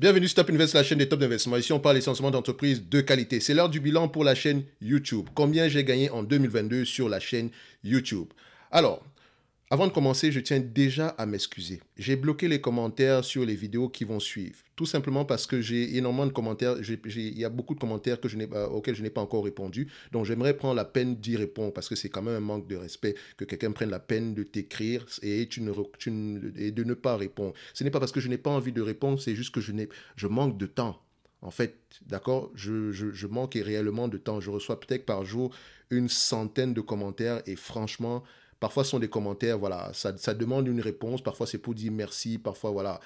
Bienvenue Stop Invest, la chaîne des top d'investissement. Ici, on parle essentiellement d'entreprises de qualité. C'est l'heure du bilan pour la chaîne YouTube. Combien j'ai gagné en 2022 sur la chaîne YouTube Alors, avant de commencer, je tiens déjà à m'excuser. J'ai bloqué les commentaires sur les vidéos qui vont suivre, tout simplement parce que j'ai énormément de commentaires, il y a beaucoup de commentaires que je auxquels je n'ai pas encore répondu, donc j'aimerais prendre la peine d'y répondre, parce que c'est quand même un manque de respect que quelqu'un prenne la peine de t'écrire et, et de ne pas répondre. Ce n'est pas parce que je n'ai pas envie de répondre, c'est juste que je, je manque de temps. En fait, d'accord, je, je manque réellement de temps. Je reçois peut-être par jour une centaine de commentaires et franchement, Parfois, ce sont des commentaires, voilà, ça, demande une réponse. Parfois, c'est pour dire merci. Parfois, voilà.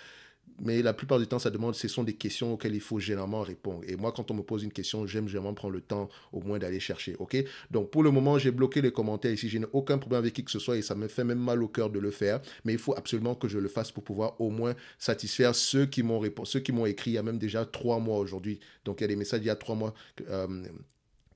Mais la plupart du temps, ça demande, ce sont des questions auxquelles il faut généralement répondre. Et moi, quand on me pose une question, j'aime généralement prendre le temps au moins d'aller chercher. OK Donc, pour le moment, j'ai bloqué les commentaires ici. Je n'ai aucun problème avec qui que ce soit et ça me fait même mal au cœur de le faire. Mais il faut absolument que je le fasse pour pouvoir au moins satisfaire ceux qui m'ont écrit il y a même déjà trois mois aujourd'hui. Donc, il y a des messages il y a trois mois. Euh,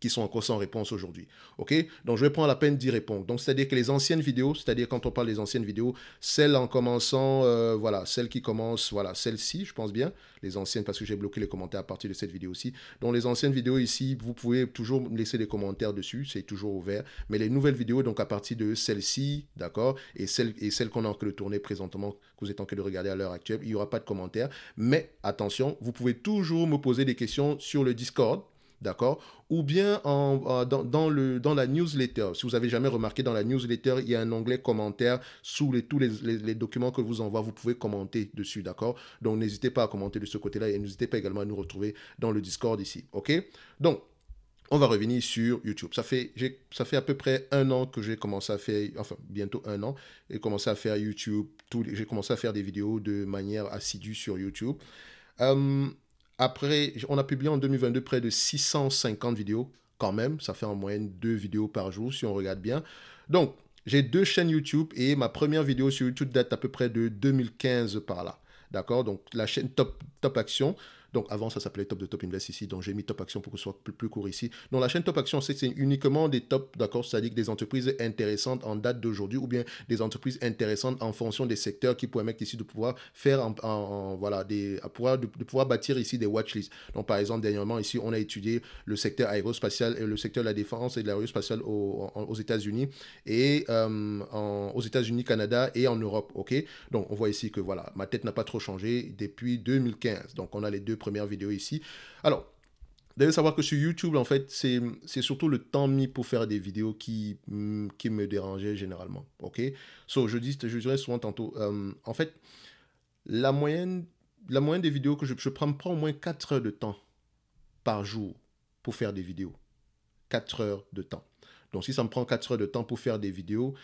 sont encore sans réponse aujourd'hui. OK Donc, je vais prendre la peine d'y répondre. Donc, c'est-à-dire que les anciennes vidéos, c'est-à-dire quand on parle des anciennes vidéos, celles en commençant, euh, voilà, celles qui commencent, voilà, celles-ci, je pense bien, les anciennes, parce que j'ai bloqué les commentaires à partir de cette vidéo aussi. Donc, les anciennes vidéos ici, vous pouvez toujours me laisser des commentaires dessus, c'est toujours ouvert. Mais les nouvelles vidéos, donc à partir de celles ci d'accord, et celles et qu'on a en train de tourner présentement, que vous êtes en train de regarder à l'heure actuelle, il n'y aura pas de commentaires. Mais attention, vous pouvez toujours me poser des questions sur le Discord, D'accord Ou bien dans, le, dans la newsletter. Si vous n'avez jamais remarqué, dans la newsletter, il y a un onglet commentaire sous tous les, documents que vous envoie. Vous pouvez commenter dessus. D'accord Donc, n'hésitez pas à commenter de ce côté-là et n'hésitez pas également à nous retrouver dans le Discord ici. OK Donc, on va revenir sur YouTube. Ça fait, à peu près un an que j'ai commencé à faire, enfin bientôt un an, et commencé à faire YouTube. J'ai commencé à faire des vidéos de manière assidue sur YouTube. Euh, après, on a publié en 2022 près de 650 vidéos quand même. Ça fait en moyenne deux vidéos par jour si on regarde bien. Donc, j'ai deux chaînes YouTube et ma première vidéo sur YouTube date à peu près de 2015 par là. D'accord Donc, la chaîne Top, Top Action. Donc avant, ça s'appelait Top de Top Invest ici. Donc j'ai mis Top Action pour que ce soit plus, court ici. Donc la chaîne Top Action, c'est uniquement des tops, d'accord C'est-à-dire des entreprises intéressantes en date d'aujourd'hui ou bien des entreprises intéressantes en fonction des secteurs qui permettent ici de pouvoir faire en, voilà, des, à pouvoir, de, pouvoir bâtir ici des watchlists. Donc par exemple, dernièrement, ici, on a étudié le secteur aérospatial et euh, le secteur de la défense et de l'aérospatial aux, aux États-Unis et euh, aux États-Unis, Canada et en Europe, ok Donc on voit ici que voilà, ma tête n'a pas trop changé depuis 2015. Donc on a les deux première vidéo ici. Alors, vous devez savoir que sur YouTube, en fait, c'est surtout le temps mis pour faire des vidéos qui, mm, qui me dérangeait généralement. OK So, je, dis, je dirais souvent tantôt, euh, en fait, la moyenne, la moyenne des vidéos que je, je prends me prend au moins quatre heures de temps par jour pour faire des vidéos. Quatre heures de temps. Donc, si ça me prend quatre heures de temps pour faire des vidéos,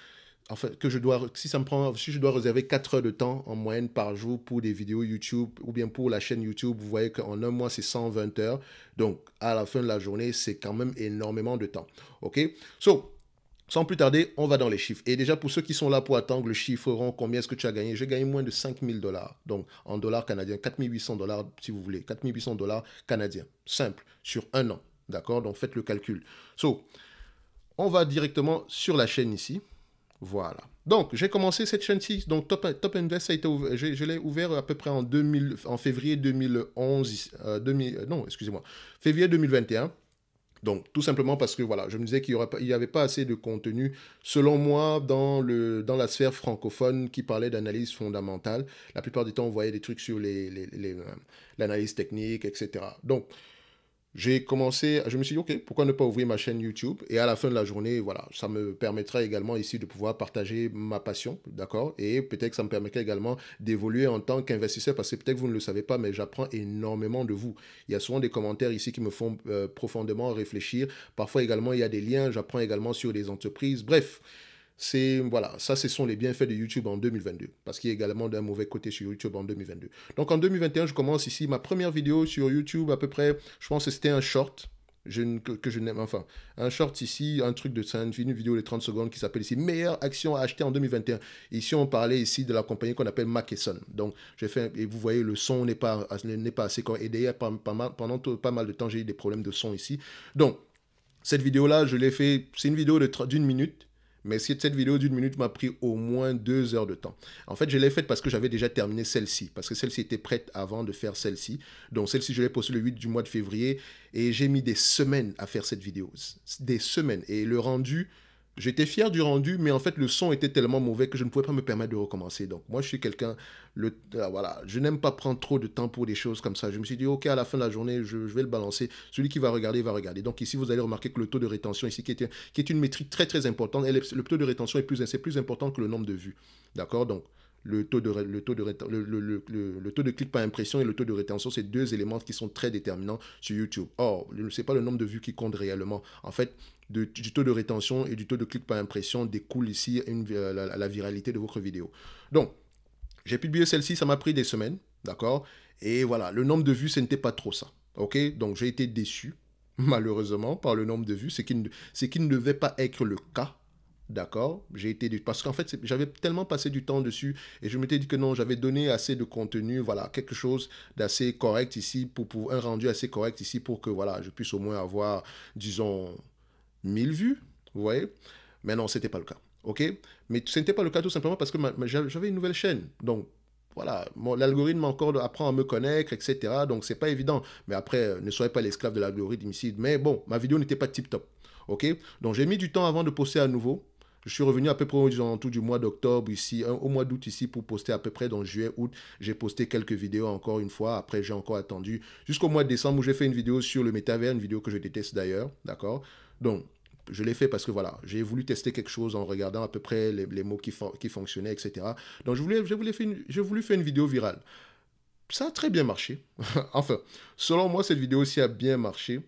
en fait, que je dois, si ça me prend, si je dois réserver 4 heures de temps en moyenne par jour pour des vidéos YouTube ou bien pour la chaîne YouTube, vous voyez qu'en un mois, c'est 120 heures. Donc, à la fin de la journée, c'est quand même énormément de temps. OK? So, sans plus tarder, on va dans les chiffres. Et déjà, pour ceux qui sont là pour attendre le chiffre on combien est-ce que tu as gagné J'ai gagné moins de 5000 dollars, donc en dollars canadiens, 4800 dollars si vous voulez, 4800 dollars canadiens, simple, sur un an. D'accord Donc faites le calcul. So, on va directement sur la chaîne ici. Voilà. Donc, j'ai commencé cette chaîne-ci. Donc, Top, Top, Invest, je, l'ai ouvert à peu près en, 2000, en février 2011. Euh, euh, non, excusez-moi. Février 2021. Donc, tout simplement parce que, voilà, je me disais qu'il n'y avait pas assez de contenu, selon moi, dans, le, dans la sphère francophone qui parlait d'analyse fondamentale. La plupart du temps, on voyait des trucs sur l'analyse les, les, euh, technique, etc. Donc, j'ai commencé, je me suis dit, OK, pourquoi ne pas ouvrir ma chaîne YouTube Et à la fin de la journée, voilà, ça me permettra également ici de pouvoir partager ma passion, d'accord Et peut-être que ça me permettrait également d'évoluer en tant qu'investisseur, parce que peut-être que vous ne le savez pas, mais j'apprends énormément de vous. Il y a souvent des commentaires ici qui me font euh, profondément réfléchir. Parfois également, il y a des liens, j'apprends également sur les entreprises. Bref, c'est voilà, ça ce sont les bienfaits de YouTube en 2022 parce qu'il y a également d'un mauvais côté sur YouTube en 2022. Donc en 2021, je commence ici ma première vidéo sur YouTube à peu près, je pense que c'était un short. que, je n'aime, enfin, un short ici, un truc de une vidéo de 30 secondes qui s'appelle ici Meilleure action à acheter en 2021. Ici, on parlait ici de la compagnie qu'on appelle Mackesson. Donc, j'ai fait, et vous voyez, le son n'est pas, n'est pas assez. Et d'ailleurs, pendant pas mal de temps, j'ai eu des problèmes de son ici. Donc, cette vidéo-là, je l'ai fait, c'est une vidéo de d'une minute mais cette vidéo d'une minute m'a pris au moins deux heures de temps. En fait, je l'ai faite parce que j'avais déjà terminé celle-ci, parce que celle-ci était prête avant de faire celle-ci. Donc celle-ci, je l'ai postée le 8 du mois de février et j'ai mis des semaines à faire cette vidéo. Des semaines. Et le rendu, J'étais fier du rendu, mais en fait, le son était tellement mauvais que je ne pouvais pas me permettre de recommencer. Donc, moi, je suis quelqu'un, euh, voilà, je n'aime pas prendre trop de temps pour des choses comme ça. Je me suis dit, OK, à la fin de la journée, je, vais le balancer. Celui qui va regarder, va regarder. Donc, ici, vous allez remarquer que le taux de rétention, ici, qui est, qui est une métrique très, très importante, le taux de rétention est plus, plus important que le nombre de vues. D'accord Donc, le taux de, le taux de, le, taux de clic par impression et le taux de rétention, c'est deux éléments qui sont très déterminants sur YouTube. Or, ce n'est pas le nombre de vues qui compte réellement. En fait, du taux de rétention et du taux de clic par impression découle ici euh, la, viralité de votre vidéo. Donc, j'ai publié celle-ci, ça m'a pris des semaines, d'accord Et voilà, le nombre de vues, ce n'était pas trop ça, ok Donc, j'ai été déçu, malheureusement, par le nombre de vues, ce qui ne devait pas être le cas D'accord J'ai été Parce qu'en fait, j'avais tellement passé du temps dessus et je m'étais dit que non, j'avais donné assez de contenu, voilà, quelque chose d'assez correct ici, pour, un rendu assez correct ici pour que, voilà, je puisse au moins avoir, disons, 1000 vues, vous voyez Mais non, c'était pas le cas, ok Mais ce n'était pas le cas tout simplement parce que j'avais une nouvelle chaîne, donc voilà, l'algorithme encore apprend à me connaître, etc. Donc, c'est pas évident. Mais après, euh, ne soyez pas l'esclave de l'algorithme ici. Mais bon, ma vidéo n'était pas tip-top. OK Donc, j'ai mis du temps avant de poster à nouveau. Je suis revenu à peu près en tout du mois d'octobre ici, au mois d'août ici pour poster à peu près dans juillet, août. J'ai posté quelques vidéos encore une fois. Après, j'ai encore attendu jusqu'au mois de décembre où j'ai fait une vidéo sur le métavers, une vidéo que je déteste d'ailleurs. D'accord Donc, je l'ai fait parce que voilà, j'ai voulu tester quelque chose en regardant à peu près les, mots qui, fonctionnaient, etc. Donc, je voulais, je voulais faire faire une vidéo virale. Ça a très bien marché. enfin, selon moi, cette vidéo aussi a bien marché.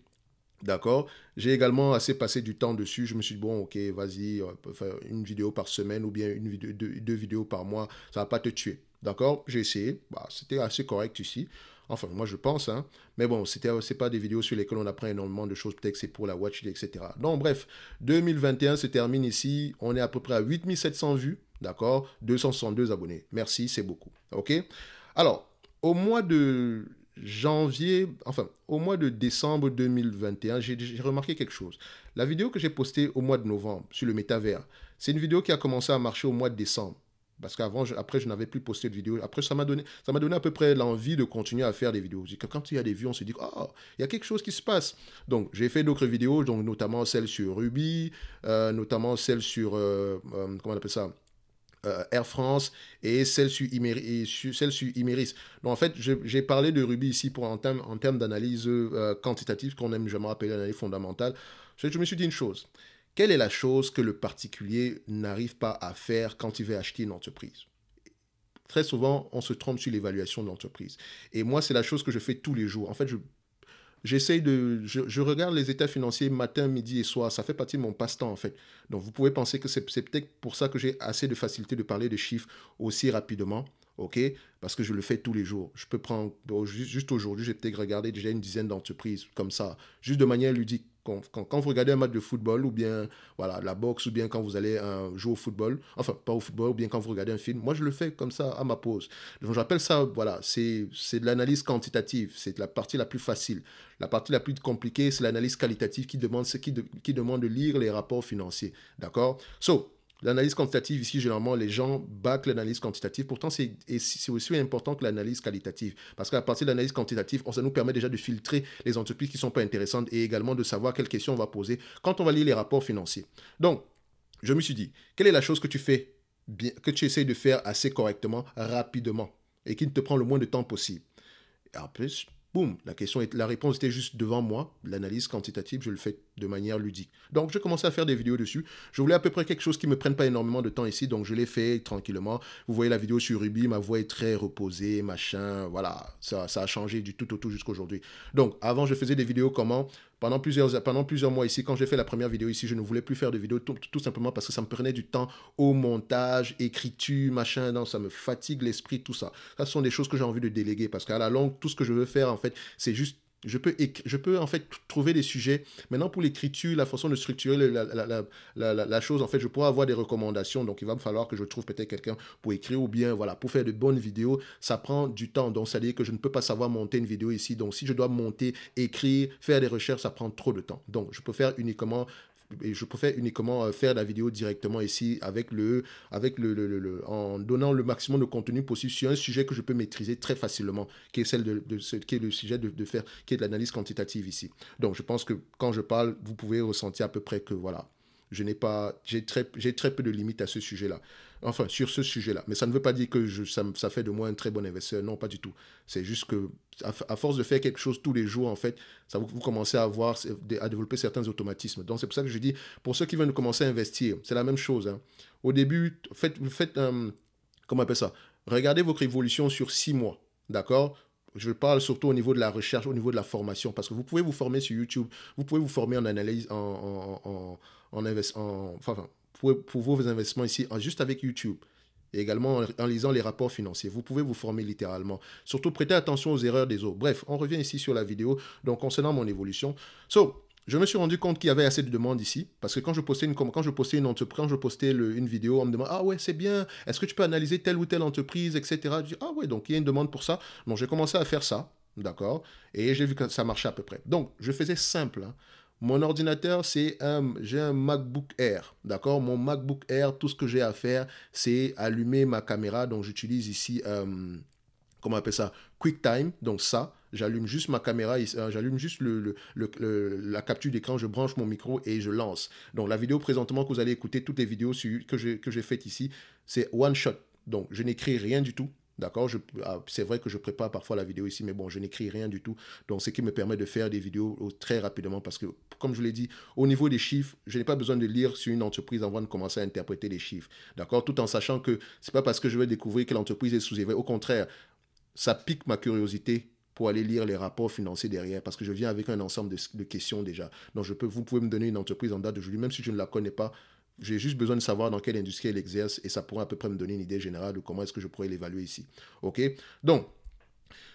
D'accord J'ai également assez passé du temps dessus. Je me suis dit, bon, ok, vas-y, euh, faire une vidéo par semaine ou bien une deux, vidéos par mois, ça va pas te tuer. D'accord J'ai essayé. Bah, c'était assez correct ici. Enfin, moi je pense, hein. Mais bon, ce euh, n'est pas des vidéos sur lesquelles on apprend énormément de choses. Peut-être que c'est pour la watch, etc. Donc, bref, 2021 se termine ici. On est à peu près à 8700 vues. D'accord 262 abonnés. Merci, c'est beaucoup. OK Alors, au mois de janvier, enfin au mois de décembre 2021, j'ai remarqué quelque chose. La vidéo que j'ai postée au mois de novembre sur le métavers, c'est une vidéo qui a commencé à marcher au mois de décembre. Parce qu'avant, après, je n'avais plus posté de vidéo. Après, ça m'a donné, donné à peu près l'envie de continuer à faire des vidéos. Quand il y a des vues, on se dit, oh, il y a quelque chose qui se passe. Donc, j'ai fait d'autres vidéos, donc notamment celle sur Ruby, euh, notamment celle sur, euh, euh, comment on appelle ça, euh, Air France et celle sur, celle sur Donc en fait, j'ai parlé de Ruby ici pour, en termes d'analyse euh, quantitative qu'on aime jamais appeler l'analyse fondamentale. Je, je me suis dit une chose. Quelle est la chose que le particulier n'arrive pas à faire quand il veut acheter une entreprise Très souvent, on se trompe sur l'évaluation de l'entreprise. Et moi, c'est la chose que je fais tous les jours. En fait, je j'essaye de. Je, regarde les états financiers matin, midi et soir. Ça fait partie de mon passe-temps, en fait. Donc, vous pouvez penser que c'est peut-être pour ça que j'ai assez de facilité de parler de chiffres aussi rapidement. OK Parce que je le fais tous les jours. Je peux prendre. juste aujourd'hui, j'ai peut-être regardé déjà une dizaine d'entreprises comme ça, juste de manière ludique quand, vous regardez un match de football ou bien voilà la boxe ou bien quand vous allez euh, jouer au football, enfin pas au football ou bien quand vous regardez un film, moi je le fais comme ça à ma pause. Donc j'appelle ça voilà c'est c'est de l'analyse quantitative, c'est la partie la plus facile. La partie la plus compliquée c'est l'analyse qualitative qui demande qui, de, qui demande de lire les rapports financiers, d'accord? So L'analyse quantitative, ici, généralement, les gens bâclent l'analyse quantitative. Pourtant, c'est aussi important que l'analyse qualitative. Parce qu'à partir de l'analyse quantitative, ça nous permet déjà de filtrer les entreprises qui ne sont pas intéressantes et également de savoir quelles questions on va poser quand on va lire les rapports financiers. Donc, je me suis dit, quelle est la chose que tu fais bien, que tu essayes de faire assez correctement, rapidement, et qui ne te prend le moins de temps possible et En plus, Boum, la, question est, la réponse était juste devant moi. L'analyse quantitative, je le fais de manière ludique. Donc, je commençais à faire des vidéos dessus. Je voulais à peu près quelque chose qui ne me prenne pas énormément de temps ici, donc je l'ai fait tranquillement. Vous voyez la vidéo sur Ruby, ma voix est très reposée, machin, voilà. Ça, ça a changé du tout au tout jusqu'aujourd'hui. Donc, avant, je faisais des vidéos comment pendant plusieurs, pendant plusieurs mois ici, quand j'ai fait la première vidéo ici, je ne voulais plus faire de vidéo tout, tout, simplement parce que ça me prenait du temps au montage, écriture, machin. Non, ça me fatigue l'esprit, tout ça. Ça, ce sont des choses que j'ai envie de déléguer parce qu'à la longue, tout ce que je veux faire, en fait, c'est juste je peux, je peux en fait trouver des sujets. Maintenant, pour l'écriture, la façon de structurer la, la, chose, en fait, je pourrais avoir des recommandations. Donc, il va me falloir que je trouve peut-être quelqu'un pour écrire ou bien, voilà, pour faire de bonnes vidéos, ça prend du temps. Donc, ça veut dire que je ne peux pas savoir monter une vidéo ici. Donc, si je dois monter, écrire, faire des recherches, ça prend trop de temps. Donc, je peux faire uniquement je préfère uniquement euh, faire la vidéo directement ici avec le, avec le, en donnant le maximum de contenu possible sur un sujet que je peux maîtriser très facilement, qui est celle de, ce, qui est le sujet de, faire, qui est de l'analyse quantitative ici. Donc, je pense que quand je parle, vous pouvez ressentir à peu près que voilà, je n'ai pas, j'ai très peu de limites à ce sujet-là. Enfin, sur ce sujet-là. Mais ça ne veut pas dire que ça, fait de moi un très bon investisseur. Non, pas du tout. C'est juste que, à, force de faire quelque chose tous les jours, en fait, ça vous, commencez à avoir, à développer certains automatismes. Donc, c'est pour ça que je dis, pour ceux qui veulent commencer à investir, c'est la même chose. Hein. Au début, faites, faites euh, comment on appelle ça Regardez votre évolution sur six mois. D'accord je parle surtout au niveau de la recherche, au niveau de la formation, parce que vous pouvez vous former sur YouTube, vous pouvez vous former en analyse, en, en, en enfin, pour, vos investissements ici, juste avec YouTube. Et également en, lisant les rapports financiers. Vous pouvez vous former littéralement. Surtout, prêtez attention aux erreurs des autres. Bref, on revient ici sur la vidéo. Donc, concernant mon évolution. So, je me suis rendu compte qu'il y avait assez de demandes ici. Parce que quand je postais une, quand je postais une entreprise, je postais une vidéo, on me demandait, Ah ouais, c'est bien. Est-ce que tu peux analyser telle ou telle entreprise, etc. Je dis Ah ouais, donc il y a une demande pour ça. Donc, j'ai commencé à faire ça. D'accord Et j'ai vu que ça marchait à peu près. Donc, je faisais simple. Hein. Mon ordinateur, c'est un, j'ai un MacBook Air, d'accord Mon MacBook Air, tout ce que j'ai à faire, c'est allumer ma caméra. Donc, j'utilise ici, euh, comment on appelle ça QuickTime, donc ça. J'allume juste ma caméra, euh, j'allume juste le, la capture d'écran, je branche mon micro et je lance. Donc la vidéo présentement que vous allez écouter, toutes les vidéos que j'ai faites ici, c'est one shot. Donc je n'écris rien du tout, D'accord ah, C'est vrai que je prépare parfois la vidéo ici, mais bon, je n'écris rien du tout. Donc, ce qui me permet de faire des vidéos oh, très rapidement parce que, comme je l'ai dit, au niveau des chiffres, je n'ai pas besoin de lire sur une entreprise avant de commencer à interpréter les chiffres. D'accord Tout en sachant que ce n'est pas parce que je vais découvrir que l'entreprise est sous-évaluée. Au contraire, ça pique ma curiosité pour aller lire les rapports financiers derrière, parce que je viens avec un ensemble de, questions déjà. Donc, je peux, vous pouvez me donner une entreprise en date de d'aujourd'hui, même si je ne la connais pas, j'ai juste besoin de savoir dans quelle industrie elle exerce et ça pourrait à peu près me donner une idée générale de comment est-ce que je pourrais l'évaluer ici. OK Donc,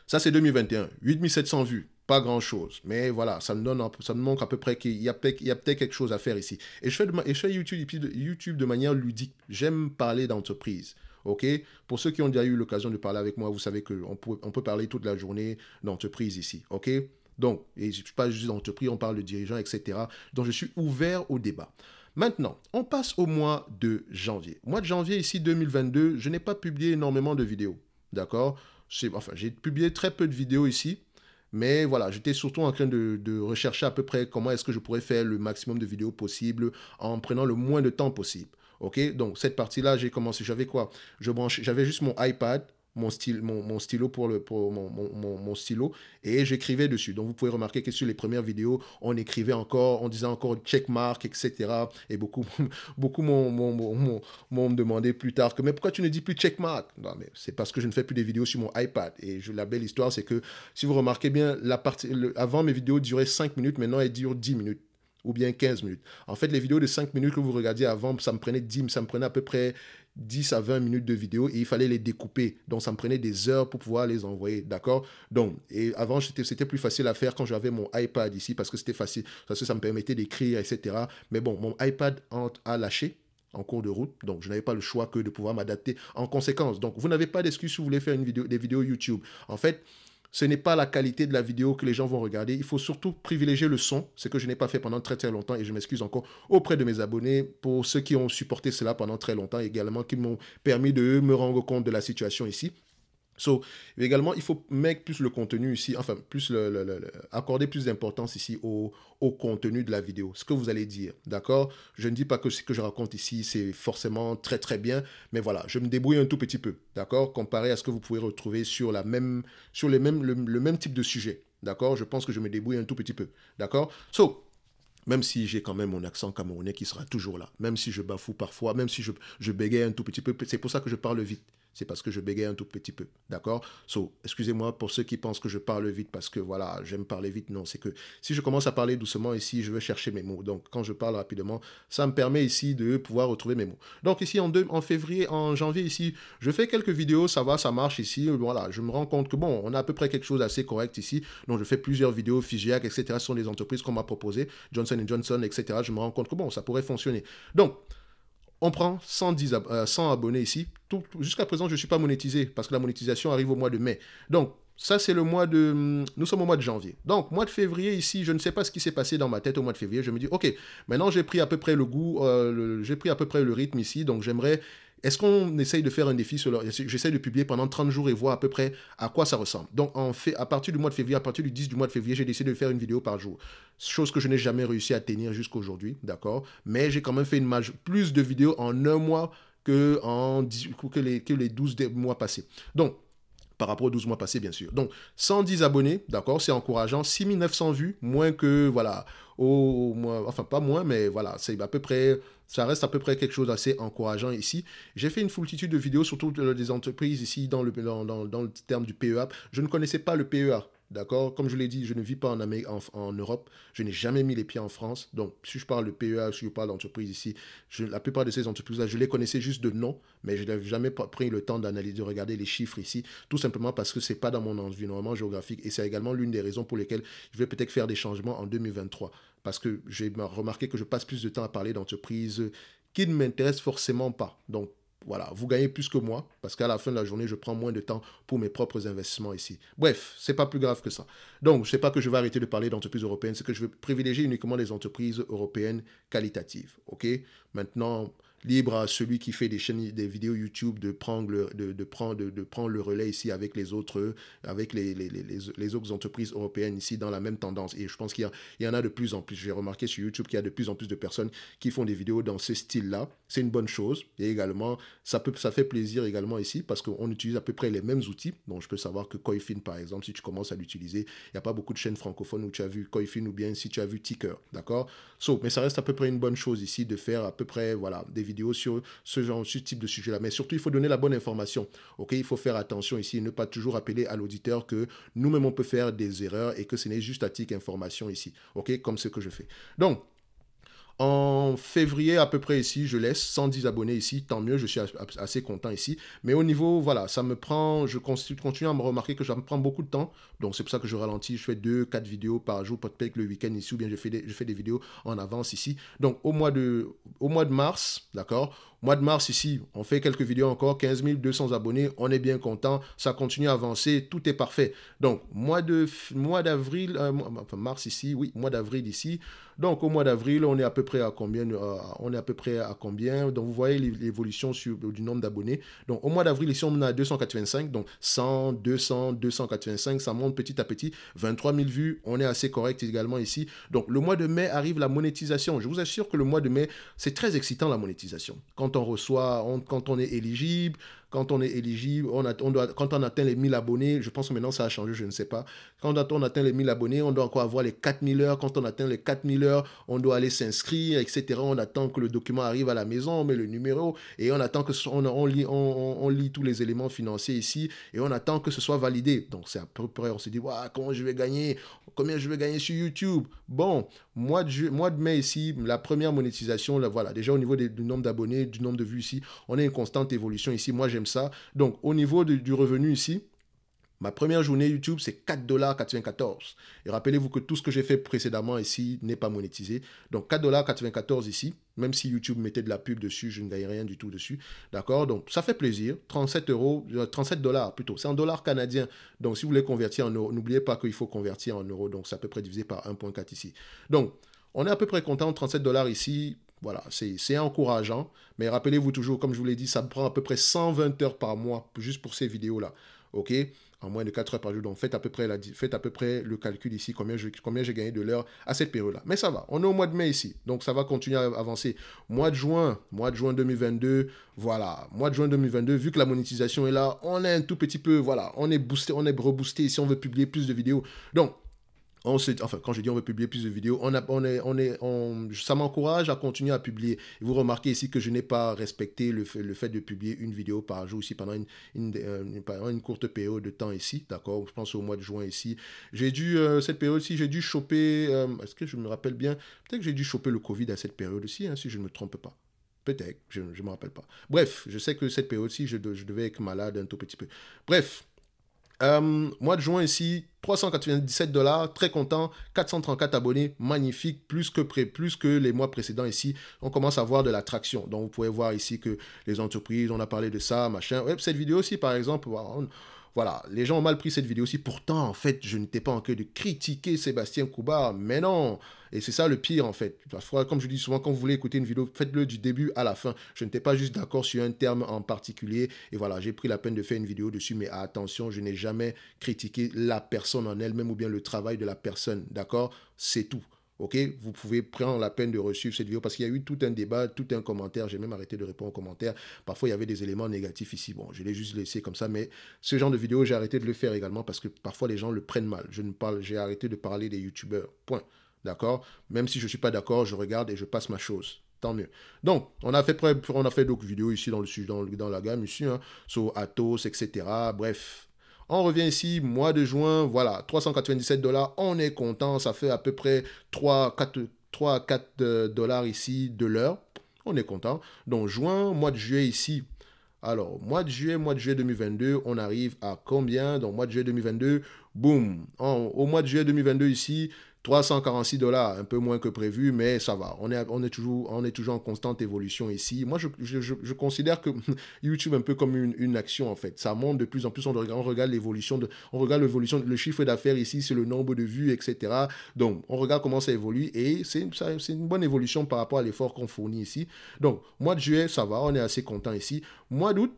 ça c'est 2021. 8700 vues, pas grand-chose. Mais voilà, ça me, donne, ça me montre à peu près qu'il y a, peut-être quelque chose à faire ici. Et je fais, YouTube, de manière ludique. J'aime parler d'entreprise. OK Pour ceux qui ont déjà eu l'occasion de parler avec moi, vous savez qu'on peut, on peut parler toute la journée d'entreprise ici. OK donc, et je ne suis pas juste d'entreprise, on parle de dirigeants, etc. Donc, je suis ouvert au débat. Maintenant, on passe au mois de janvier. mois de janvier, ici 2022, je n'ai pas publié énormément de vidéos. D'accord Enfin, j'ai publié très peu de vidéos ici. Mais voilà, j'étais surtout en train de, rechercher à peu près comment est-ce que je pourrais faire le maximum de vidéos possible en prenant le moins de temps possible. Ok, donc cette partie-là, j'ai commencé, j'avais quoi j'avais juste mon iPad, mon, style, mon, stylo pour le pour mon, stylo et j'écrivais dessus. Donc vous pouvez remarquer que sur les premières vidéos, on écrivait encore, on disait encore check mark, etc. Et beaucoup beaucoup m'ont demandé plus tard que mais pourquoi tu ne dis plus check mark Non mais c'est parce que je ne fais plus des vidéos sur mon iPad. Et je, la belle histoire c'est que si vous remarquez bien, la partie avant mes vidéos duraient 5 minutes, maintenant elles durent 10 minutes ou bien 15 minutes. En fait, les vidéos de 5 minutes que vous regardiez avant, ça me prenait 10, ça me prenait à peu près 10 à 20 minutes de vidéo et il fallait les découper. Donc, ça me prenait des heures pour pouvoir les envoyer. D'accord Donc, et avant, c'était plus facile à faire quand j'avais mon iPad ici parce que c'était facile, parce que ça me permettait d'écrire, etc. Mais bon, mon iPad a lâché en cours de route. Donc, je n'avais pas le choix que de pouvoir m'adapter en conséquence. Donc, vous n'avez pas d'excuse si vous voulez faire une vidéo, des vidéos YouTube. En fait, ce n'est pas la qualité de la vidéo que les gens vont regarder. Il faut surtout privilégier le son, ce que je n'ai pas fait pendant très très longtemps et je m'excuse encore auprès de mes abonnés pour ceux qui ont supporté cela pendant très longtemps également, qui m'ont permis de me rendre compte de la situation ici. So, également, il faut mettre plus le contenu ici, enfin, plus le, accorder plus d'importance ici au, au, contenu de la vidéo, ce que vous allez dire, d'accord Je ne dis pas que ce que je raconte ici, c'est forcément très très bien, mais voilà, je me débrouille un tout petit peu, d'accord Comparé à ce que vous pouvez retrouver sur, la même, sur les mêmes, le, même type de sujet, d'accord Je pense que je me débrouille un tout petit peu, d'accord So, même si j'ai quand même mon accent camerounais qui sera toujours là, même si je bafoue parfois, même si je, je bégaye un tout petit peu, c'est pour ça que je parle vite c'est parce que je bégaye un tout petit peu. D'accord So, excusez-moi pour ceux qui pensent que je parle vite parce que voilà, j'aime parler vite. Non, c'est que si je commence à parler doucement ici, je veux chercher mes mots. Donc, quand je parle rapidement, ça me permet ici de pouvoir retrouver mes mots. Donc, ici, en, en février, en janvier, ici, je fais quelques vidéos, ça va, ça marche ici. Voilà, je me rends compte que bon, on a à peu près quelque chose d'assez correct ici. Donc, je fais plusieurs vidéos, figiac etc. Ce sont des entreprises qu'on m'a proposées, Johnson Johnson, etc. Je me rends compte que bon, ça pourrait fonctionner. Donc, on prend 110 100 euh, abonnés ici. Jusqu'à présent, je ne suis pas monétisé parce que la monétisation arrive au mois de mai. Donc, ça, c'est le mois de... Hmm, nous sommes au mois de janvier. Donc, mois de février ici, je ne sais pas ce qui s'est passé dans ma tête au mois de février. Je me dis, ok, maintenant j'ai pris à peu près le goût, euh, j'ai pris à peu près le rythme ici. Donc, j'aimerais est-ce qu'on essaye de faire un défi sur J'essaie de publier pendant 30 jours et voir à peu près à quoi ça ressemble. Donc, fait, à partir du mois de février, à partir du 10 du mois de février, j'ai décidé de faire une vidéo par jour. Chose que je n'ai jamais réussi à tenir jusqu'à aujourd'hui, d'accord Mais j'ai quand même fait une plus de vidéos en un mois que, les... que les 12 mois passés. Donc, par rapport aux 12 mois passés, bien sûr. Donc, 110 abonnés, d'accord, c'est encourageant. 6900 vues, moins que, voilà, au enfin pas moins, mais voilà, c'est à peu près, ça reste à peu près quelque chose d'assez encourageant ici. J'ai fait une foultitude de vidéos, surtout des entreprises ici dans le, dans, le terme du PEA. Je ne connaissais pas le PEA. D'accord Comme je l'ai dit, je ne vis pas en, en, Europe. Je n'ai jamais mis les pieds en France. Donc, si je parle de PEA, si je parle d'entreprise ici, la plupart de ces entreprises-là, je les connaissais juste de nom, mais je n'avais jamais pris le temps d'analyser, de regarder les chiffres ici, tout simplement parce que ce n'est pas dans mon environnement géographique. Et c'est également l'une des raisons pour lesquelles je vais peut-être faire des changements en 2023 parce que j'ai remarqué que je passe plus de temps à parler d'entreprises qui ne m'intéressent forcément pas. Donc voilà, vous gagnez plus que moi, parce qu'à la fin de la journée, je prends moins de temps pour mes propres investissements ici. Bref, ce n'est pas plus grave que ça. Donc, je sais pas que je vais arrêter de parler d'entreprises européennes, c'est que je vais privilégier uniquement les entreprises européennes qualitatives. OK Maintenant, libre à celui qui fait des chaînes, des vidéos YouTube de prendre le, de, prendre, de, prendre le relais ici avec les autres, avec les, les, les, les, autres entreprises européennes ici dans la même tendance. Et je pense qu'il y, en a de plus en plus. J'ai remarqué sur YouTube qu'il y a de plus en plus de personnes qui font des vidéos dans ce style-là. C'est une bonne chose. Et également, ça, peut, ça fait plaisir également ici parce qu'on utilise à peu près les mêmes outils. Donc, je peux savoir que Coifin, par exemple, si tu commences à l'utiliser, il n'y a pas beaucoup de chaînes francophones où tu as vu Coifin ou bien si tu as vu Ticker. D'accord Mais ça reste à peu près une bonne chose ici de faire à peu près voilà, des sur ce genre, ce type de sujet-là. Mais surtout, il faut donner la bonne information. Ok, il faut faire attention ici, ne pas toujours appeler à l'auditeur que nous-mêmes on peut faire des erreurs et que ce n'est juste à titre information ici. Ok, comme ce que je fais. Donc en février, à peu près ici, je laisse 110 abonnés ici. Tant mieux, je suis assez content ici. Mais au niveau, voilà, ça me prend, je continue à me remarquer que ça me prend beaucoup de temps. Donc c'est pour ça que je ralentis. Je fais 2, 4 vidéos par jour, pot le week-end ici, ou bien je fais, des, je fais des vidéos en avance ici. Donc au mois de, au mois de mars, d'accord, Mois de mars ici, on fait quelques vidéos encore, 15 200 abonnés, on est bien content, ça continue à avancer, tout est parfait. Donc, mois de mois d'avril, euh, enfin, mars ici, oui, mois d'avril ici. Donc, au mois d'avril, on est à peu près à combien euh, On est à peu près à combien Donc, vous voyez l'évolution euh, du nombre d'abonnés. Donc, au mois d'avril ici, on est à 285, donc 100, 200, 285, ça monte petit à petit. 23 000 vues, on est assez correct également ici. Donc, le mois de mai arrive la monétisation. Je vous assure que le mois de mai, c'est très excitant la monétisation. Quand on reçoit, quand on est éligible, quand on est éligible, on, a, quand on atteint les 1000 abonnés, je pense que maintenant ça a changé, je ne sais pas. Quand on atteint les 1000 abonnés, on doit encore avoir les 4000 heures. Quand on atteint les 4000 heures, on doit aller s'inscrire, etc. On attend que le document arrive à la maison, on met le numéro et on attend que on, lit, on, on, lit tous les éléments financiers ici et on attend que ce soit validé. Donc c'est à peu près, on se dit, comment je vais gagner, combien je vais gagner sur YouTube. Bon, mois de, mois de mai ici, la première monétisation, voilà, déjà au niveau du nombre d'abonnés, du nombre de vues ici, on a une constante évolution ici. Moi, j'ai ça. Donc, au niveau du, revenu ici, Ma première journée YouTube, c'est dollars 4 94 Et rappelez-vous que tout ce que j'ai fait précédemment ici n'est pas monétisé. Donc 94 ici, même si YouTube mettait de la pub dessus, je ne gagne rien du tout dessus. D'accord Donc ça fait plaisir. 37 euros, 37 euh, dollars plutôt. C'est en dollars canadien. Donc si vous voulez convertir en euros, n'oubliez pas qu'il faut convertir en euros. Donc c'est à peu près divisé par 1,4 ici. Donc on est à peu près content. 37 dollars ici, voilà, c'est encourageant. Mais rappelez-vous toujours, comme je vous l'ai dit, ça prend à peu près 120 heures par mois juste pour ces vidéos-là. OK En moins de 4 heures par jour. Donc faites à peu près, la, faites à peu près le calcul ici, combien j'ai combien gagné de l'heure à cette période-là. Mais ça va, on est au mois de mai ici. Donc ça va continuer à avancer. Mois de juin, mois de juin 2022, voilà. Mois de juin 2022, vu que la monétisation est là, on est un tout petit peu, voilà, on est boosté, on est reboosté si on veut publier plus de vidéos. Donc enfin, quand je dis on veut publier plus de vidéos, on, a, on est, on est, ça m'encourage à continuer à publier. vous remarquez ici que je n'ai pas respecté le fait, de publier une vidéo par jour aussi pendant une, euh, une, courte période de temps ici, d'accord Je pense au mois de juin ici. J'ai dû, euh, cette période-ci, j'ai dû choper, euh, est-ce que je me rappelle bien Peut-être que j'ai dû choper le Covid à cette période-ci, hein, si je ne me trompe pas. Peut-être, je ne me rappelle pas. Bref, je sais que cette période-ci, je devais être malade un tout petit peu. Bref, euh, mois de juin ici, 397 dollars, très content, 434 abonnés, magnifique, plus que, près, plus que les mois précédents ici, on commence à voir de traction Donc vous pouvez voir ici que les entreprises, on a parlé de ça, machin. cette vidéo aussi par exemple, voilà, les gens ont mal pris cette vidéo-ci. Pourtant, en fait, je n'étais pas en train de critiquer Sébastien Kouba, mais non. Et c'est ça le pire, en fait. comme je dis souvent, quand vous voulez écouter une vidéo, faites-le du début à la fin. Je n'étais pas juste d'accord sur un terme en particulier. Et voilà, j'ai pris la peine de faire une vidéo dessus, mais attention, je n'ai jamais critiqué la personne en elle-même ou bien le travail de la personne. D'accord C'est tout. Ok, vous pouvez prendre la peine de recevoir cette vidéo parce qu'il y a eu tout un débat, tout un commentaire. J'ai même arrêté de répondre aux commentaires. Parfois, il y avait des éléments négatifs ici. Bon, je l'ai juste laissé comme ça, mais ce genre de vidéo, j'ai arrêté de le faire également parce que parfois les gens le prennent mal. Je ne parle, j'ai arrêté de parler des youtubeurs. Point. D'accord Même si je ne suis pas d'accord, je regarde et je passe ma chose. Tant mieux. Donc, on a fait, on a fait d'autres vidéos ici dans, le, dans, dans la gamme, ici, hein. sur Atos, etc. Bref, on revient ici, mois de juin, voilà, 397 dollars, on est content, ça fait à peu près 3, 4, à 4 dollars ici de l'heure. On est content. Donc juin, mois de juillet ici. Alors, mois de juillet, mois de juillet 2022, on arrive à combien Donc, mois de juillet 2022, boum. au mois de juillet 2022 ici, 346 dollars, un peu moins que prévu, mais ça va. On est, on est, toujours, on est toujours en constante évolution ici. Moi, je, considère que YouTube un peu comme une, action, en fait. Ça monte de plus en plus. On regarde, l'évolution. On regarde l'évolution. Le chiffre d'affaires ici, c'est le nombre de vues, etc. Donc, on regarde comment ça évolue. Et c'est une bonne évolution par rapport à l'effort qu'on fournit ici. Donc, mois de juillet, ça va. On est assez content ici. Mois d'août,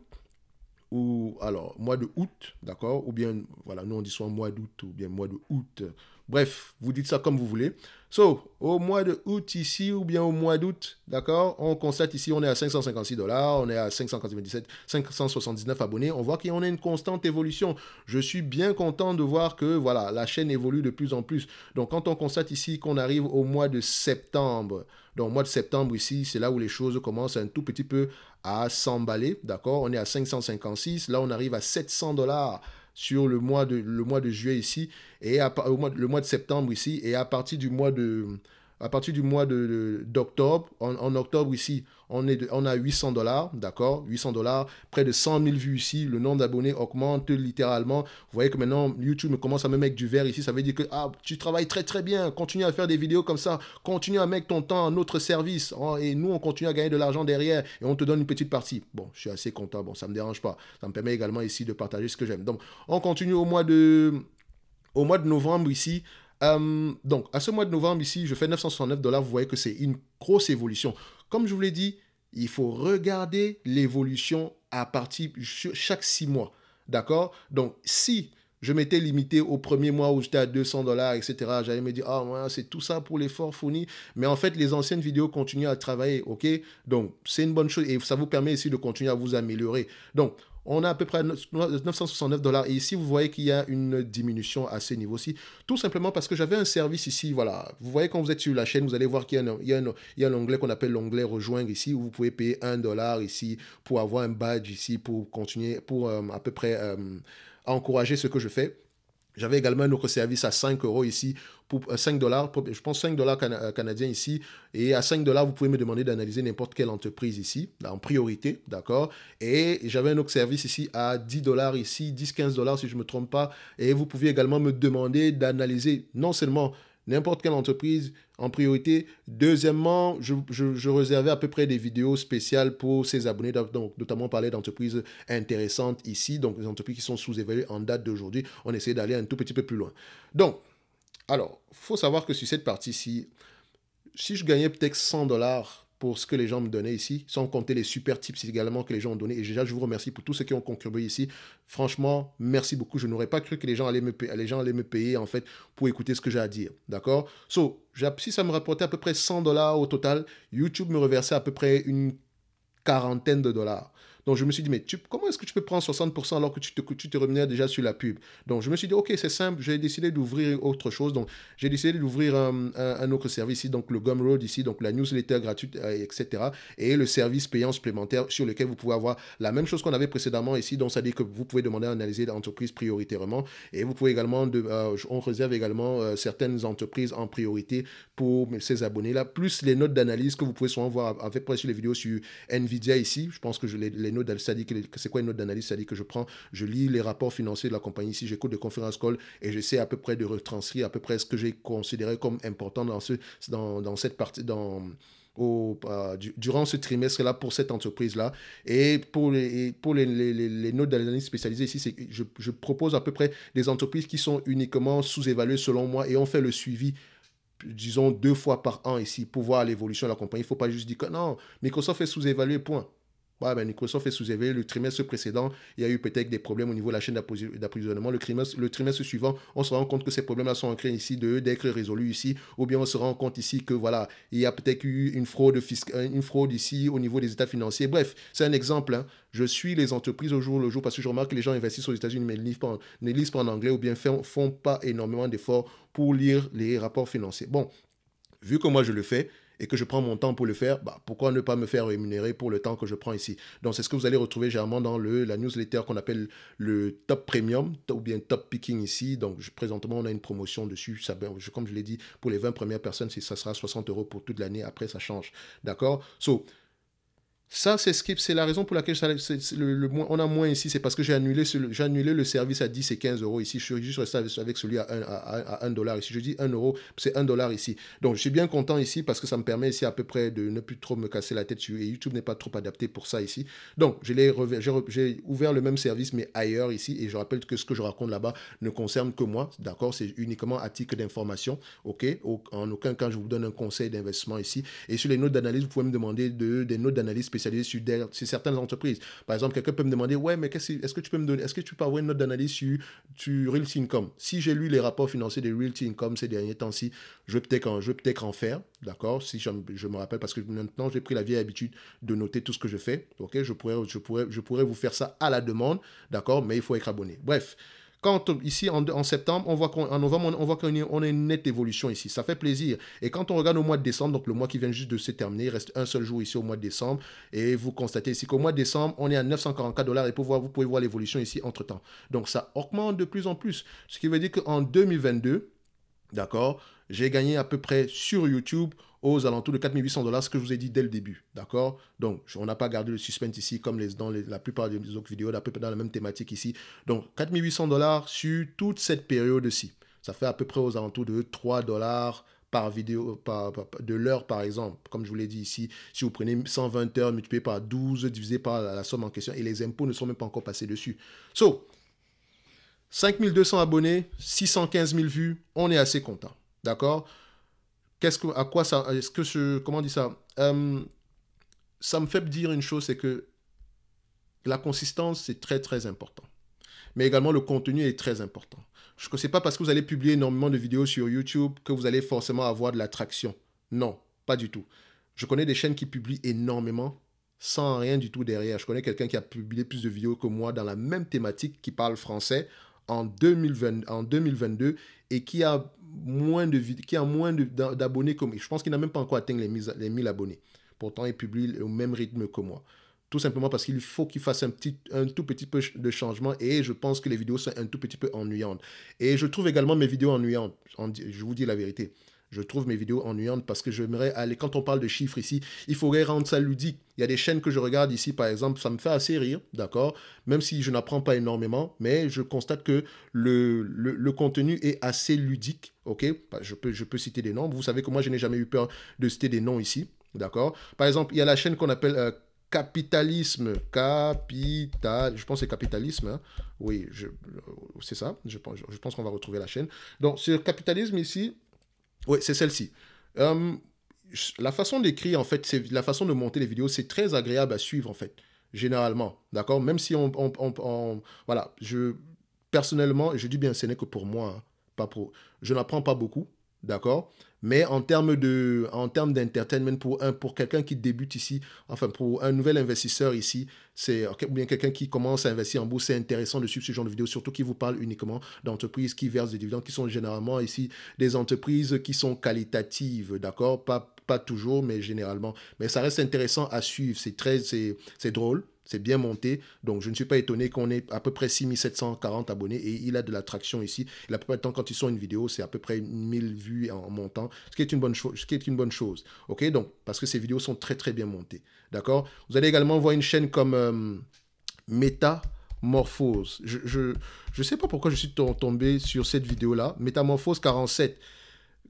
ou alors mois de août, d'accord, ou bien voilà, nous on dit soit mois d'août ou bien mois de août, Bref, vous dites ça comme vous voulez. So, au mois de août ici ou bien au mois d'août, d'accord On constate ici, on est à 556 dollars, on est à 597, 579 abonnés. On voit qu'on a une constante évolution. Je suis bien content de voir que, voilà, la chaîne évolue de plus en plus. Donc, quand on constate ici qu'on arrive au mois de septembre, donc, au mois de septembre ici, c'est là où les choses commencent un tout petit peu à s'emballer, d'accord On est à 556, là on arrive à 700 dollars sur le mois de, le mois de juillet ici, et à, au mois, le mois de septembre ici, et à partir du mois de, à partir du mois d'octobre, de, en, octobre ici, on, est on a 800 dollars, d'accord 800 dollars, près de 100 000 vues ici, le nombre d'abonnés augmente littéralement. Vous voyez que maintenant, YouTube commence à me mettre du vert ici, ça veut dire que ah, tu travailles très très bien, continue à faire des vidéos comme ça, continue à mettre ton temps à notre service, et nous on continue à gagner de l'argent derrière, et on te donne une petite partie. Bon, je suis assez content, bon, ça ne me dérange pas, ça me permet également ici de partager ce que j'aime. Donc, on continue au mois de au mois de novembre ici, euh, donc, à ce mois de novembre, ici, je fais 969 dollars. Vous voyez que c'est une grosse évolution. Comme je vous l'ai dit, il faut regarder l'évolution à partir chaque six mois. D'accord Donc, si je m'étais limité au premier mois où j'étais à 200 dollars, etc., j'allais me dire, ah, ouais, c'est tout ça pour l'effort fourni. Mais en fait, les anciennes vidéos continuent à travailler. OK Donc, c'est une bonne chose et ça vous permet aussi de continuer à vous améliorer. Donc, on a à peu près 969 dollars. Et ici, vous voyez qu'il y a une diminution à ce niveau-ci. Tout simplement parce que j'avais un service ici. Voilà. Vous voyez, quand vous êtes sur la chaîne, vous allez voir qu'il y, a un onglet qu'on appelle l'onglet rejoindre ici, vous pouvez payer 1 dollar ici pour avoir un badge ici, pour continuer, pour euh, à peu près euh, encourager ce que je fais. J'avais également un autre service à 5 euros ici pour 5 euh, dollars, je pense 5 dollars euh, canadiens ici. Et à 5 dollars, vous pouvez me demander d'analyser n'importe quelle entreprise ici, en priorité, d'accord Et j'avais un autre service ici à 10 dollars ici, 10-15 dollars si je ne me trompe pas. Et vous pouvez également me demander d'analyser non seulement n'importe quelle entreprise en priorité. Deuxièmement, je, je, réservais à peu près des vidéos spéciales pour ces abonnés, donc notamment parler d'entreprises intéressantes ici, donc des entreprises qui sont sous-évaluées en date d'aujourd'hui. On essaie d'aller un tout petit peu plus loin. Donc, alors, faut savoir que sur cette partie-ci, si je gagnais peut-être 100 dollars pour ce que les gens me donnaient ici, sans compter les super tips également que les gens ont donné. Et déjà, je vous remercie pour tous ceux qui ont contribué ici. Franchement, merci beaucoup. Je n'aurais pas cru que les gens allaient me payer, en fait pour écouter ce que j'ai à dire. D'accord So, si ça me rapportait à peu près 100 dollars au total, YouTube me reversait à peu près une quarantaine de dollars. Donc je me suis dit, mais tu, comment est-ce que tu peux prendre 60% alors que tu te, tu te revenais déjà sur la pub Donc je me suis dit, ok, c'est simple, j'ai décidé d'ouvrir autre chose. Donc j'ai décidé d'ouvrir un, autre service ici, donc le Gumroad ici, donc la newsletter gratuite, euh, etc. Et le service payant supplémentaire sur lequel vous pouvez avoir la même chose qu'on avait précédemment ici. Donc ça dit que vous pouvez demander à analyser l'entreprise prioritairement. Et vous pouvez également, euh, on réserve également euh, certaines entreprises en priorité pour ces abonnés-là, plus les notes d'analyse que vous pouvez souvent voir avec sur les vidéos sur Nvidia ici. Je pense que je les, les note, c'est quoi une note d'analyse C'est-à-dire que je prends, je lis les rapports financiers de la compagnie ici, j'écoute des conférences call et j'essaie à peu près de retranscrire à peu près ce que j'ai considéré comme important dans, ce, dans, dans cette partie, dans, au, euh, durant ce trimestre-là pour cette entreprise-là. Et pour les, pour les, les, notes d'analyse spécialisées ici, je, je propose à peu près des entreprises qui sont uniquement sous-évaluées selon moi et on fait le suivi disons deux fois par an ici pour voir l'évolution de la compagnie. Il ne faut pas juste dire que non, Microsoft est sous-évalué, point. Ouais, bah, ben, Microsoft est sous-évalué. Le trimestre précédent, il y a eu peut-être des problèmes au niveau de la chaîne d'approvisionnement. Le trimestre, le trimestre suivant, on se rend compte que ces problèmes-là sont ancrés ici, d'être résolus ici, ou bien on se rend compte ici que voilà, il y a peut-être eu une fraude, euh, une fraude ici au niveau des états financiers. Bref, c'est un exemple. Hein. Je suis les entreprises au jour le jour parce que je remarque que les gens investissent aux États-Unis, mais ne lisent pas en anglais ou bien ne font pas énormément d'efforts pour lire les rapports financiers. Bon, vu que moi je le fais, et que je prends mon temps pour le faire, bah, pourquoi ne pas me faire rémunérer pour le temps que je prends ici Donc c'est ce que vous allez retrouver généralement dans le, la newsletter qu'on appelle le Top Premium ou bien Top Picking ici. Donc présentement on a une promotion dessus. Ben, comme je l'ai dit, pour les 20 premières personnes, ça sera 60 euros pour toute l'année. Après ça change. D'accord So ça, c'est skip. C'est la raison pour laquelle on a moins ici. C'est parce que j'ai annulé, j'ai le service à 10 et 15 euros ici. Je suis juste resté avec celui à 1, dollar ici. Je dis 1 euro, c'est 1 dollar ici. Donc, je suis bien content ici parce que ça me permet ici à peu près de ne plus trop me casser la tête. Et YouTube n'est pas trop adapté pour ça ici. Donc, j'ai ouvert le même service, mais ailleurs ici. Et je rappelle que ce que je raconte là-bas ne concerne que moi. D'accord C'est uniquement à titre d'information. OK En aucun cas, je vous donne un conseil d'investissement ici. Et sur les notes d'analyse, vous pouvez me demander de, des notes d'analyse spécifiques sur, certaines entreprises. Par exemple, quelqu'un peut me demander Ouais, mais est-ce que tu peux me donner, est-ce que tu peux avoir une note d'analyse sur, tu Realty Income Si j'ai lu les rapports financiers de Realty Income ces derniers temps-ci, je vais peut-être je peut en faire, d'accord Si je, je, me rappelle, parce que maintenant j'ai pris la vieille habitude de noter tout ce que je fais, ok je pourrais, je, pourrais, je pourrais vous faire ça à la demande, d'accord Mais il faut être abonné. Bref. Quand euh, ici, en, septembre, on voit qu'en novembre, on, voit qu'on a une nette évolution ici. Ça fait plaisir. Et quand on regarde au mois de décembre, donc le mois qui vient juste de se terminer, il reste un seul jour ici au mois de décembre. Et vous constatez ici qu'au mois de décembre, on est à 944 dollars. Et vous pouvez voir l'évolution ici entre-temps. Donc ça augmente de plus en plus. Ce qui veut dire qu'en 2022, d'accord, j'ai gagné à peu près sur YouTube aux alentours de 4800 dollars, ce que je vous ai dit dès le début. D'accord Donc, on n'a pas gardé le suspense ici, comme dans la plupart des autres vidéos, près dans la même thématique ici. Donc, 4800 dollars sur toute cette période-ci. Ça fait à peu près aux alentours de 3 dollars par vidéo, de l'heure par exemple. Comme je vous l'ai dit ici, si vous prenez 120 heures multiplié par 12, divisé par la, somme en question, et les impôts ne sont même pas encore passés dessus. So, 5200 abonnés, 615 000 vues, on est assez content. D'accord qu'est-ce que, à quoi ça, est-ce que je, comment on dit ça euh, Ça me fait dire une chose, c'est que la consistance, c'est très très important. Mais également, le contenu est très important. Je ne sais pas parce que vous allez publier énormément de vidéos sur YouTube que vous allez forcément avoir de l'attraction. Non, pas du tout. Je connais des chaînes qui publient énormément sans rien du tout derrière. Je connais quelqu'un qui a publié plus de vidéos que moi dans la même thématique, qui parle français, en, en 2022 et qui a moins de qui a moins d'abonnés que Je pense qu'il n'a même pas encore atteint les 1000 abonnés. Pourtant, il publie au même rythme que moi. Tout simplement parce qu'il faut qu'il fasse un, petit, un tout petit peu de changement et je pense que les vidéos sont un tout petit peu ennuyantes. Et je trouve également mes vidéos ennuyantes, je vous dis la vérité je trouve mes vidéos ennuyantes parce que j'aimerais aller, quand on parle de chiffres ici, il faudrait rendre ça ludique. Il y a des chaînes que je regarde ici, par exemple, ça me fait assez rire, d'accord Même si je n'apprends pas énormément, mais je constate que le, contenu est assez ludique, ok bah, je peux, je peux citer des noms. Vous savez que moi, je n'ai jamais eu peur de citer des noms ici, d'accord Par exemple, il y a la chaîne qu'on appelle... Euh, capitalisme, capital, je pense c'est capitalisme, hein. oui, euh, c'est ça, je pense, je pense qu'on va retrouver la chaîne. Donc, ce capitalisme ici, oui, c'est celle-ci. Euh, la façon d'écrire, en fait, c'est la façon de monter les vidéos, c'est très agréable à suivre, en fait, généralement. D'accord Même si on, Voilà, je. Personnellement, je dis bien, ce n'est que pour moi, hein, pas pour. Je n'apprends pas beaucoup, d'accord mais en termes de, en termes d'entertainment pour un, pour quelqu'un qui débute ici, enfin pour un nouvel investisseur ici, c'est ou bien quelqu'un qui commence à investir en bourse, c'est intéressant de suivre ce genre de vidéos, surtout qui vous parle uniquement d'entreprises qui versent des dividendes, qui sont généralement ici des entreprises qui sont qualitatives, d'accord, pas pas toujours, mais généralement. Mais ça reste intéressant à suivre. C'est très, c'est drôle. C'est bien monté. Donc, je ne suis pas étonné qu'on ait à peu près 6740 abonnés et il a de l'attraction ici. La plupart du temps, quand ils sont une vidéo, c'est à peu près 1000 vues en montant, ce qui est une bonne, chose OK Donc, parce que ces vidéos sont très, très bien montées. D'accord Vous allez également voir une chaîne comme euh, Métamorphose. Je ne je, sais pas pourquoi je suis tombé sur cette vidéo-là. Métamorphose 47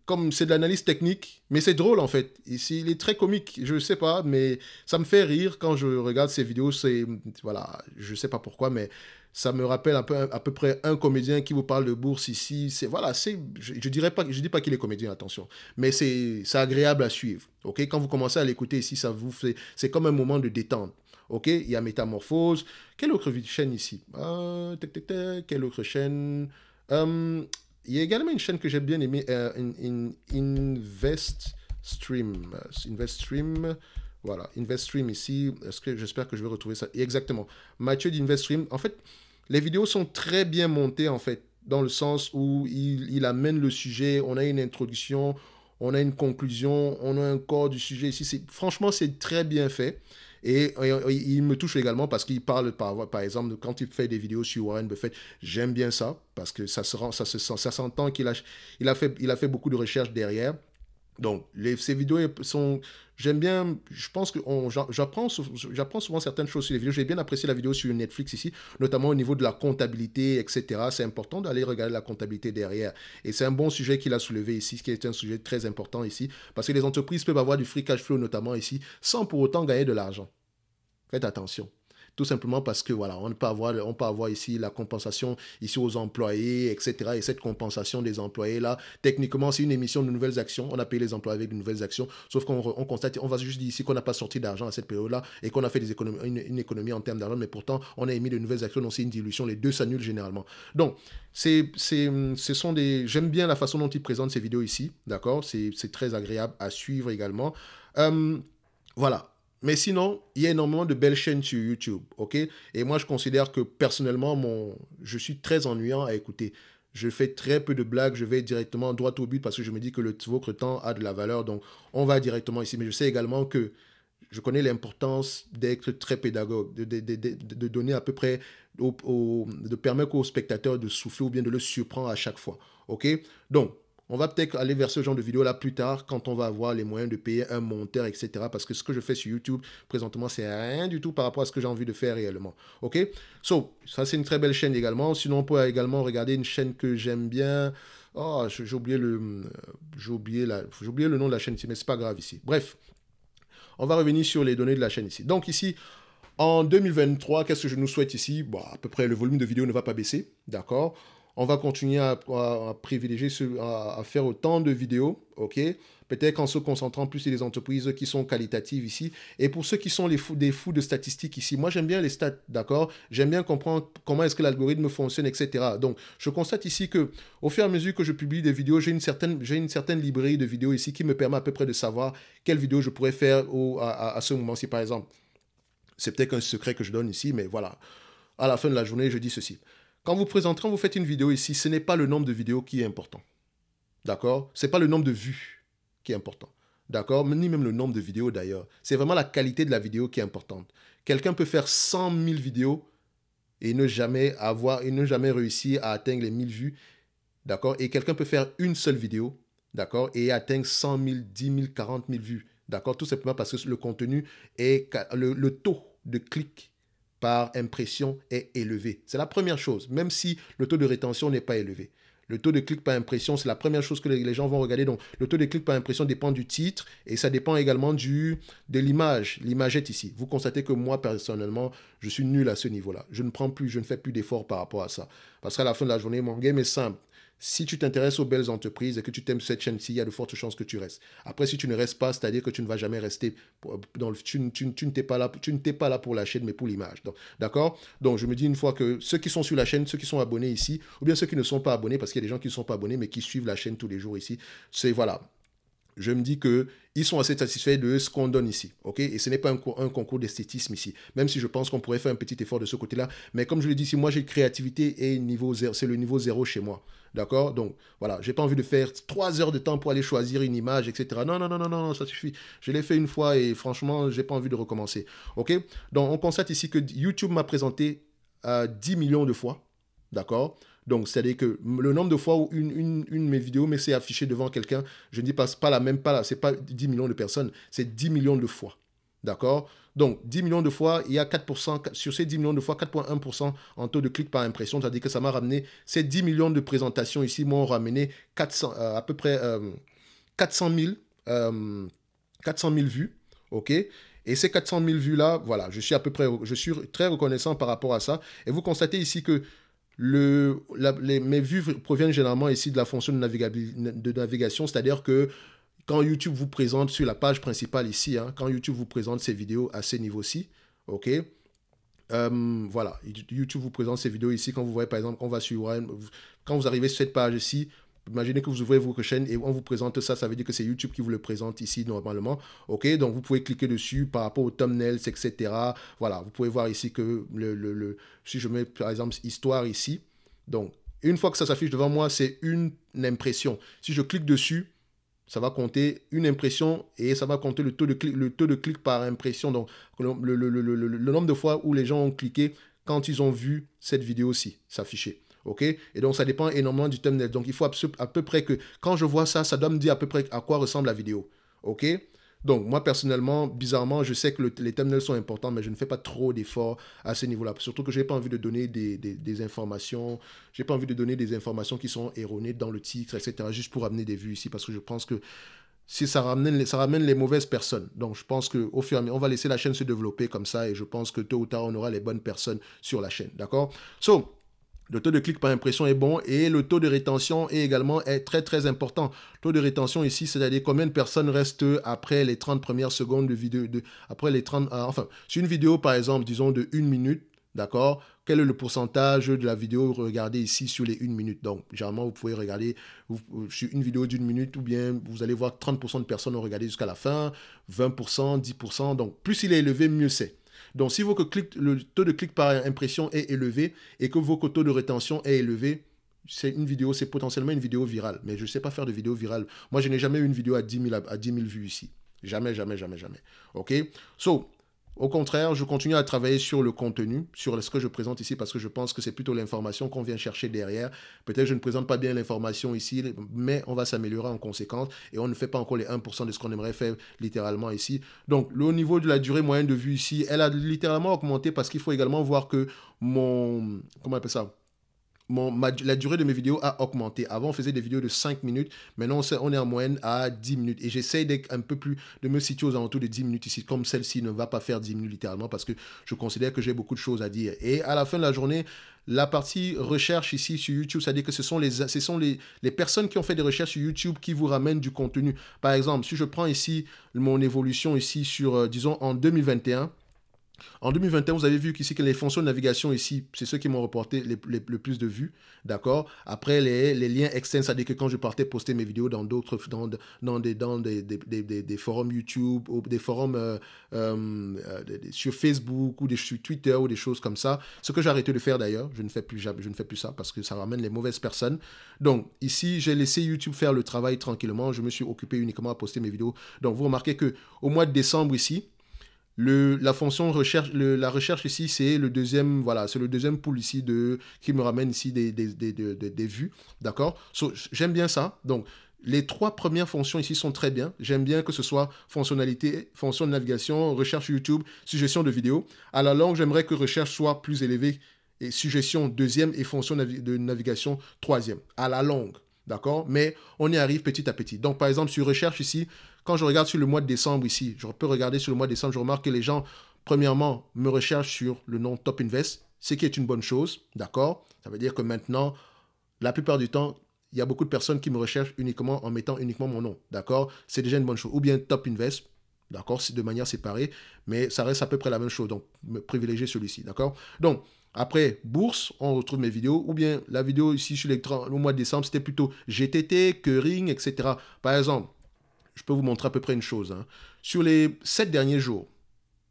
comme c'est de l'analyse technique, mais c'est drôle en fait. Ici, il est très comique, je sais pas, mais ça me fait rire quand je regarde ces vidéos. C'est voilà, je sais pas pourquoi, mais ça me rappelle un peu, à peu près un comédien qui vous parle de bourse ici. C'est voilà, c'est je, dirais pas, je dis pas qu'il est comédien, attention, mais c'est agréable à suivre. Ok, quand vous commencez à l'écouter ici, ça vous fait, c'est comme un moment de détente. Ok, il y a Métamorphose. Quelle autre chaîne ici ah, Quelle autre chaîne hum, il y a également une chaîne que j'ai bien aimée, euh, in, Invest Stream. Euh, Invest Stream, voilà, Invest Stream ici. j'espère que je vais retrouver ça Exactement. Mathieu d'Invest Stream. En fait, les vidéos sont très bien montées en fait, dans le sens où il, il amène le sujet. On a une introduction, on a une conclusion, on a un corps du sujet ici. Franchement, c'est très bien fait. Et, il me touche également parce qu'il parle, par, exemple, quand il fait des vidéos sur Warren Buffett, j'aime bien ça parce que ça se rend, ça sent, ça s'entend qu'il a, fait, il a fait beaucoup de recherches derrière. Donc, ces vidéos sont. J'aime bien. Je pense que j'apprends souvent certaines choses sur les vidéos. J'ai bien apprécié la vidéo sur Netflix ici, notamment au niveau de la comptabilité, etc. C'est important d'aller regarder la comptabilité derrière. Et c'est un bon sujet qu'il a soulevé ici, ce qui est un sujet très important ici, parce que les entreprises peuvent avoir du free cash flow, notamment ici, sans pour autant gagner de l'argent. Faites attention tout simplement parce que voilà, on peut avoir, on peut avoir ici la compensation ici aux employés, etc. Et cette compensation des employés là, techniquement, c'est une émission de nouvelles actions. On a payé les employés avec de nouvelles actions, sauf qu'on constate, on va juste dire ici qu'on n'a pas sorti d'argent à cette période là et qu'on a fait des économies, une, économie en termes d'argent, mais pourtant on a émis de nouvelles actions, donc c'est une dilution. Les deux s'annulent généralement. Donc c'est, c'est, ce sont des. J'aime bien la façon dont ils présentent ces vidéos ici, d'accord. C'est, c'est très agréable à suivre également. Euh, voilà, mais sinon, il y a énormément de belles chaînes sur YouTube, ok Et moi, je considère que personnellement, mon... je suis très ennuyant à écouter. Je fais très peu de blagues, je vais directement droit au but parce que je me dis que le, votre temps a de la valeur, donc on va directement ici. Mais je sais également que je connais l'importance d'être très pédagogue, de, de, donner à peu près, de permettre aux spectateurs de souffler ou bien de le surprendre à chaque fois, ok Donc, on va peut-être aller vers ce genre de vidéo-là plus tard quand on va avoir les moyens de payer un monteur, etc. Parce que ce que je fais sur YouTube présentement, c'est rien du tout par rapport à ce que j'ai envie de faire réellement. Ok So, ça c'est une très belle chaîne également. Sinon, on peut également regarder une chaîne que j'aime bien. Oh, j'ai oublié le, euh, oublié le nom de la chaîne ici, mais n'est pas grave ici. Bref, on va revenir sur les données de la chaîne ici. Donc ici, en 2023, qu'est-ce que je nous souhaite ici Bon, bah, à peu près le volume de vidéos ne va pas baisser, d'accord on va continuer à, privilégier, à, faire autant de vidéos, ok Peut-être en se concentrant plus sur les entreprises qui sont qualitatives ici. Et pour ceux qui sont les fous, des fous de statistiques ici, moi j'aime bien les stats, d'accord J'aime bien comprendre comment est-ce que l'algorithme fonctionne, etc. Donc, je constate ici que au fur et à mesure que je publie des vidéos, j'ai une certaine, j'ai une certaine librairie de vidéos ici qui me permet à peu près de savoir quelles vidéos je pourrais faire à, à ce moment-ci, par exemple. C'est peut-être un secret que je donne ici, mais voilà. À la fin de la journée, je dis ceci. Quand vous présentez, quand vous faites une vidéo ici, ce n'est pas le nombre de vidéos qui est important. D'accord Ce n'est pas le nombre de vues qui est important. D'accord Ni même le nombre de vidéos d'ailleurs. C'est vraiment la qualité de la vidéo qui est importante. Quelqu'un peut faire 100 000 vidéos et ne jamais avoir, et ne jamais réussir à atteindre les 1000 vues. D'accord Et quelqu'un peut faire une seule vidéo. D'accord Et atteindre 100 000, 10 000, 40 000 vues. D'accord Tout simplement parce que le contenu est le, le taux de clic par impression est élevé. C'est la première chose, même si le taux de rétention n'est pas élevé. Le taux de clic par impression, c'est la première chose que les gens vont regarder. Donc, le taux de clic par impression dépend du titre et ça dépend également du, de l'image. L'image est ici. Vous constatez que moi, personnellement, je suis nul à ce niveau-là. Je ne prends plus, je ne fais plus d'efforts par rapport à ça. Parce qu'à la fin de la journée, mon game est simple si tu t'intéresses aux belles entreprises et que tu t'aimes cette chaîne-ci, il y a de fortes chances que tu restes. Après, si tu ne restes pas, c'est-à-dire que tu ne vas jamais rester dans le, tu, ne t'es pas là, tu ne t'es pas là pour la chaîne, mais pour l'image. D'accord Donc, je me dis une fois que ceux qui sont sur la chaîne, ceux qui sont abonnés ici, ou bien ceux qui ne sont pas abonnés, parce qu'il y a des gens qui ne sont pas abonnés, mais qui suivent la chaîne tous les jours ici, c'est voilà je me dis que ils sont assez satisfaits de ce qu'on donne ici. ok et ce n'est pas un, concours d'esthétisme ici, même si je pense qu'on pourrait faire un petit effort de ce côté-là. Mais comme je le dis, si moi j'ai créativité et niveau c'est le niveau zéro chez moi. D'accord Donc voilà, j'ai pas envie de faire trois heures de temps pour aller choisir une image, etc. Non, non, non, non, non, ça suffit. Je l'ai fait une fois et franchement, j'ai pas envie de recommencer. Ok Donc on constate ici que YouTube m'a présenté 10 euh, millions de fois. D'accord donc, c'est-à-dire que le nombre de fois où une, de mes vidéos mais c'est affichée devant quelqu'un, je ne dis pas, pas la même, pas là, c'est pas 10 millions de personnes, c'est 10 millions de fois. D'accord Donc, 10 millions de fois, il y a 4%, sur ces 10 millions de fois, 4,1% en taux de clic par impression, c'est-à-dire que ça m'a ramené, ces 10 millions de présentations ici m'ont ramené 400, euh, à peu près 400, 000, 400 vues, ok et ces 400 000 vues-là, voilà, je suis à peu près, je suis très reconnaissant par rapport à ça. Et vous constatez ici que le, les, mes vues proviennent généralement ici de la fonction de, de navigation, c'est-à-dire que quand YouTube vous présente sur la page principale ici, hein, quand YouTube vous présente ses vidéos à ces niveaux-ci, ok euh, voilà, YouTube vous présente ces vidéos ici. Quand vous voyez, par exemple, quand, va quand vous arrivez sur cette page ici, Imaginez que vous ouvrez votre chaîne et on vous présente ça, ça veut dire que c'est YouTube qui vous le présente ici normalement. Ok, donc vous pouvez cliquer dessus par rapport aux thumbnails, etc. Voilà, vous pouvez voir ici que le, si je mets par exemple histoire ici, donc une fois que ça s'affiche devant moi, c'est une impression. Si je clique dessus, ça va compter une impression et ça va compter le taux de clic, le taux de clic par impression. Donc le, le nombre de fois où les gens ont cliqué quand ils ont vu cette vidéo-ci s'afficher. OK Et donc, ça dépend énormément du thumbnail. Donc, il faut à peu près que, quand je vois ça, ça doit me dire à peu près à quoi ressemble la vidéo. OK donc, moi, personnellement, bizarrement, je sais que les thumbnails sont importants, mais je ne fais pas trop d'efforts à ce niveau-là. Surtout que je n'ai pas envie de donner des, des, informations. Je n'ai pas envie de donner des informations qui sont erronées dans le titre, etc., juste pour amener des vues ici, parce que je pense que si ça ramène, ça ramène les mauvaises personnes. Donc, je pense qu'au fur et à mesure, on va laisser la chaîne se développer comme ça, et je pense que tôt ou tard, on aura les bonnes personnes sur la chaîne. D'accord So, le taux de clic par impression est bon et le taux de rétention est également est très très important. Taux de rétention ici, c'est-à-dire combien de personnes restent après les 30 premières secondes de vidéo, de, après les 30, euh, enfin, sur une vidéo par exemple, disons de 1 minute, D'accord Quel est le pourcentage de la vidéo regardée ici sur les 1 minute Donc, généralement, vous pouvez regarder euh, sur une vidéo d'une minute ou bien vous allez voir 30% de personnes ont regardé jusqu'à la fin, 20%, 10%. Donc, plus il est élevé, mieux c'est. Donc, si le taux de clic par impression est élevé et que vos taux de rétention est élevé, c'est une vidéo, c'est potentiellement une vidéo virale. Mais je ne sais pas faire de vidéo virale. Moi, je n'ai jamais eu une vidéo à 10 000, à 10 000 vues ici. Jamais, jamais, jamais, jamais. OK? So, au contraire, je continue à travailler sur le contenu, sur ce que je présente ici, parce que je pense que c'est plutôt l'information qu'on vient chercher derrière. Peut-être que je ne présente pas bien l'information ici, mais on va s'améliorer en conséquence et on ne fait pas encore les 1% de ce qu'on aimerait faire littéralement ici. Donc, le niveau de la durée moyenne de vue ici, elle a littéralement augmenté parce qu'il faut également voir que mon, comment on appelle ça, la durée de mes vidéos a augmenté. Avant, on faisait des vidéos de 5 minutes. Maintenant, on, est en moyenne à 10 minutes. Et j'essaie d'être un peu plus, de me situer aux alentours de 10 minutes ici. Comme celle-ci ne va pas faire 10 minutes littéralement parce que je considère que j'ai beaucoup de choses à dire. Et à la fin de la journée, la partie recherche ici sur YouTube, c'est-à-dire que ce sont, les, ce sont les, personnes qui ont fait des recherches sur YouTube qui vous ramènent du contenu. Par exemple, si je prends ici mon évolution ici sur, euh, disons, en 2021, en 2021, vous avez vu qu'ici, que les fonctions de navigation ici, c'est ceux qui m'ont reporté le plus de vues, d'accord Après, les, liens externes, ça dire que quand je partais poster mes vidéos dans d'autres, dans, des, des, forums YouTube, des forums euh, euh, euh, sur Facebook, ou des, sur Twitter, ou des choses comme ça, ce que j'ai arrêté de faire d'ailleurs, je ne fais plus je ne fais plus ça parce que ça ramène les mauvaises personnes. Donc, ici, j'ai laissé YouTube faire le travail tranquillement, je me suis occupé uniquement à poster mes vidéos. Donc, vous remarquez que au mois de décembre ici, la fonction recherche, la recherche ici, c'est le deuxième, voilà, c'est le deuxième pool ici de, qui me ramène ici des, vues, d'accord J'aime bien ça. Donc, les trois premières fonctions ici sont très bien. J'aime bien que ce soit fonctionnalité, fonction de navigation, recherche YouTube, suggestion de vidéo. À la longue, j'aimerais que recherche soit plus élevée et suggestion deuxième et fonction de navigation troisième. À la longue, d'accord Mais on y arrive petit à petit. Donc, par exemple, sur recherche ici, quand je regarde sur le mois de décembre ici, je peux regarder sur le mois de décembre, je remarque que les gens, premièrement, me recherchent sur le nom Top Invest, ce qui est une bonne chose, d'accord Ça veut dire que maintenant, la plupart du temps, il y a beaucoup de personnes qui me recherchent uniquement en mettant uniquement mon nom, d'accord C'est déjà une bonne chose. Ou bien Top Invest, d'accord C'est de manière séparée, mais ça reste à peu près la même chose. Donc, privilégier celui-ci, d'accord Donc, après, bourse, on retrouve mes vidéos, ou bien la vidéo ici sur l'écran, au mois de décembre, c'était plutôt GTT, Curing, etc. Par exemple, je peux vous montrer à peu près une chose. Hein. Sur les sept derniers jours,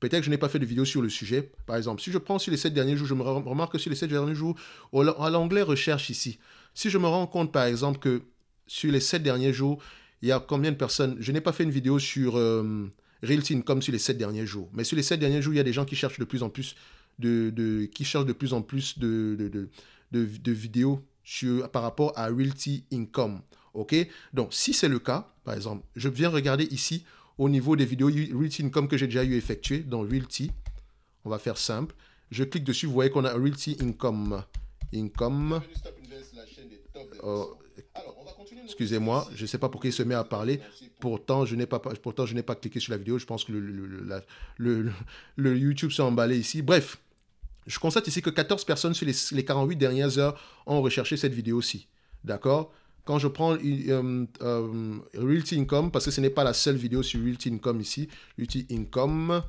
peut-être que je n'ai pas fait de vidéo sur le sujet, par exemple, si je prends sur les sept derniers jours, je me remarque que sur les sept derniers jours, à l'onglet recherche ici, si je me rends compte, par exemple, que sur les sept derniers jours, il y a combien de personnes Je n'ai pas fait une vidéo sur euh, Realty Income sur les sept derniers jours. Mais sur les sept derniers jours, il y a des gens qui cherchent de plus en plus de, qui cherchent de plus en plus de, vidéos par rapport à Realty Income. OK Donc, si c'est le cas, par exemple, je viens regarder ici au niveau des vidéos Realty Income que j'ai déjà eu effectué dans Realty. On va faire simple. Je clique dessus, vous voyez qu'on a Realty Income. Income. Oh, excusez-moi, je ne sais pas pourquoi il se met à parler. Pourtant, je n'ai pas, pourtant, je n'ai pas cliqué sur la vidéo. Je pense que le, YouTube s'est emballé ici. Bref, je constate ici que 14 personnes sur les, les 48 dernières heures ont recherché cette vidéo-ci. D'accord quand je prends euh, euh, Realty Income, parce que ce n'est pas la seule vidéo sur Realty Income ici, Realty Income,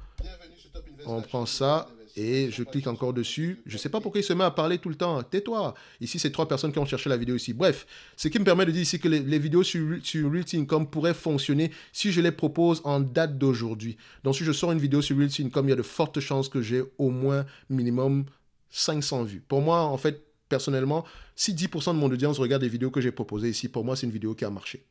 on prend ça et je clique encore dessus. Je ne sais pas pourquoi il se met à parler tout le temps. Tais-toi. Ici, c'est trois personnes qui ont cherché la vidéo ici. Bref, ce qui me permet de dire ici que les, vidéos sur, sur Realty Income pourraient fonctionner si je les propose en date d'aujourd'hui. Donc, si je sors une vidéo sur Realty Income, il y a de fortes chances que j'ai au moins minimum 500 vues. Pour moi, en fait, personnellement, si 10% de mon audience regarde les vidéos que j'ai proposées ici, pour moi, c'est une vidéo qui a marché.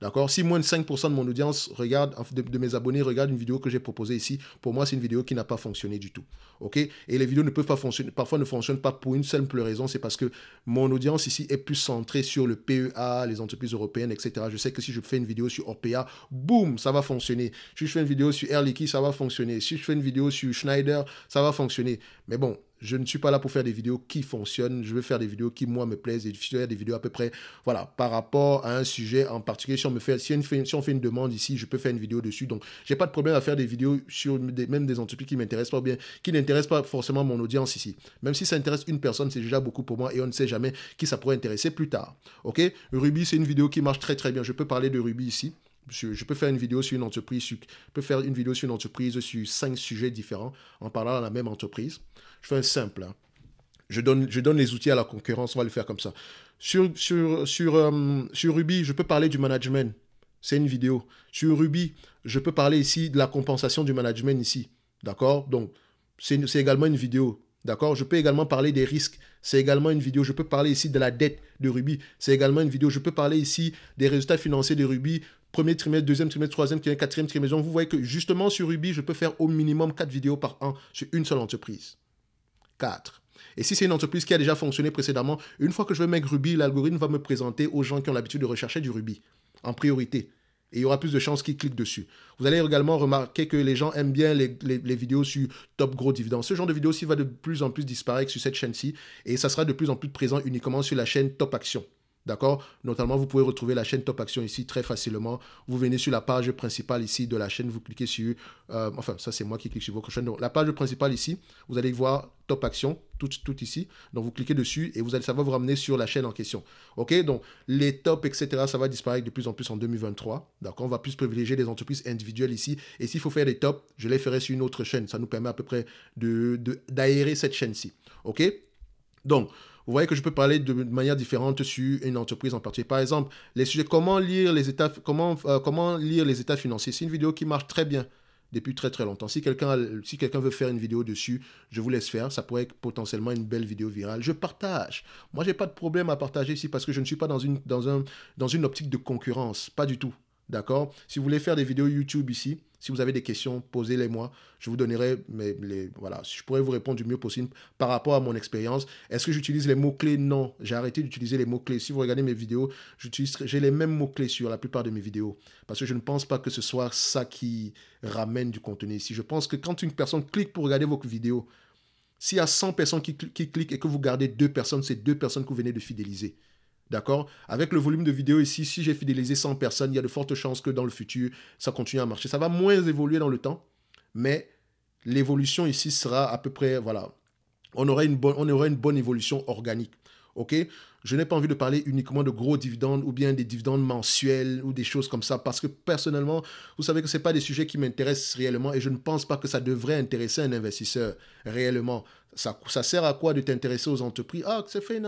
D'accord Si moins de 5% de mon audience regarde, de, mes abonnés regarde une vidéo que j'ai proposée ici, pour moi, c'est une vidéo qui n'a pas fonctionné du tout. OK Et les vidéos ne peuvent pas fonctionner, parfois ne fonctionnent pas pour une simple raison, c'est parce que mon audience ici est plus centrée sur le PEA, les entreprises européennes, etc. Je sais que si je fais une vidéo sur Orpea, boum, ça va fonctionner. Si je fais une vidéo sur Air Liquide, ça va fonctionner. Si je fais une vidéo sur Schneider, ça va fonctionner. Mais bon, je ne suis pas là pour faire des vidéos qui fonctionnent. Je veux faire des vidéos qui, moi, me plaisent et faire des vidéos à peu près, voilà, par rapport à un sujet en particulier. Si on me fait, si, une, on fait une demande ici, je peux faire une vidéo dessus. Donc, j'ai pas de problème à faire des vidéos sur même des entreprises qui m'intéressent pas bien qui n'intéressent pas forcément mon audience ici. Même si ça intéresse une personne, c'est déjà beaucoup pour moi et on ne sait jamais qui ça pourrait intéresser plus tard. Ok? Ruby, c'est une vidéo qui marche très, très bien. Je peux parler de Ruby ici. Je, peux faire une vidéo sur une entreprise, je peux faire une vidéo sur une entreprise sur cinq sujets différents en parlant à la même entreprise je fais un simple. Hein. Je, donne, je donne les outils à la concurrence, on va le faire comme ça. Sur, euh, sur Ruby, je peux parler du management. C'est une vidéo. Sur Ruby, je peux parler ici de la compensation du management ici. D'accord Donc, c'est également une vidéo. D'accord Je peux également parler des risques. C'est également une vidéo. Je peux parler ici de la dette de Ruby. C'est également une vidéo. Je peux parler ici des résultats financiers de Ruby. Premier trimestre, deuxième trimestre, troisième trimestre, quatrième trimestre. Donc, vous voyez que justement sur Ruby, je peux faire au minimum quatre vidéos par an sur une seule entreprise. 4. Et si c'est une entreprise qui a déjà fonctionné précédemment, une fois que je vais mettre Ruby, l'algorithme va me présenter aux gens qui ont l'habitude de rechercher du Ruby en priorité. Et il y aura plus de chances qu'ils cliquent dessus. Vous allez également remarquer que les gens aiment bien les, vidéos sur top gros dividend. Ce genre de vidéo ci va de plus en plus disparaître sur cette chaîne-ci et ça sera de plus en plus présent uniquement sur la chaîne top action. D'accord Notamment, vous pouvez retrouver la chaîne Top Action ici très facilement. Vous venez sur la page principale ici de la chaîne, vous cliquez sur. Euh, enfin, ça, c'est moi qui clique sur votre chaîne. Donc, la page principale ici, vous allez voir Top Action, tout, tout ici. Donc, vous cliquez dessus et vous allez, ça va vous ramener sur la chaîne en question. OK Donc, les tops, etc., ça va disparaître de plus en plus en 2023. D'accord On va plus privilégier les entreprises individuelles ici. Et s'il faut faire des tops, je les ferai sur une autre chaîne. Ça nous permet à peu près de, d'aérer cette chaîne-ci. OK Donc, vous voyez que je peux parler de, manière différente sur une entreprise en particulier. Par exemple, les sujets comment lire les états, comment, euh, comment lire les états financiers. C'est une vidéo qui marche très bien depuis très très longtemps. Si quelqu'un si veut faire une vidéo dessus, je vous laisse faire. Ça pourrait être potentiellement une belle vidéo virale. Je partage. Moi, j'ai pas de problème à partager ici parce que je ne suis pas dans une dans un dans une optique de concurrence, pas du tout. D'accord Si vous voulez faire des vidéos YouTube ici, si vous avez des questions, posez-les-moi. Je vous donnerai, mais voilà, je pourrais vous répondre du mieux possible par rapport à mon expérience. Est-ce que j'utilise les mots-clés Non, j'ai arrêté d'utiliser les mots-clés. Si vous regardez mes vidéos, j'ai les mêmes mots-clés sur la plupart de mes vidéos. Parce que je ne pense pas que ce soit ça qui ramène du contenu ici. Je pense que quand une personne clique pour regarder vos vidéos, s'il y a 100 personnes qui, qui cliquent et que vous gardez deux personnes, c'est deux personnes que vous venez de fidéliser. D'accord Avec le volume de vidéos ici, si j'ai fidélisé 100 personnes, il y a de fortes chances que dans le futur, ça continue à marcher. Ça va moins évoluer dans le temps, mais l'évolution ici sera à peu près, voilà, on aura une bonne, on aura une bonne évolution organique. OK je n'ai pas envie de parler uniquement de gros dividendes ou bien des dividendes mensuels ou des choses comme ça parce que personnellement, vous savez que ce n'est pas des sujets qui m'intéressent réellement et je ne pense pas que ça devrait intéresser un investisseur réellement. Ça, ça sert à quoi de t'intéresser aux entreprises Ah, ça fait une,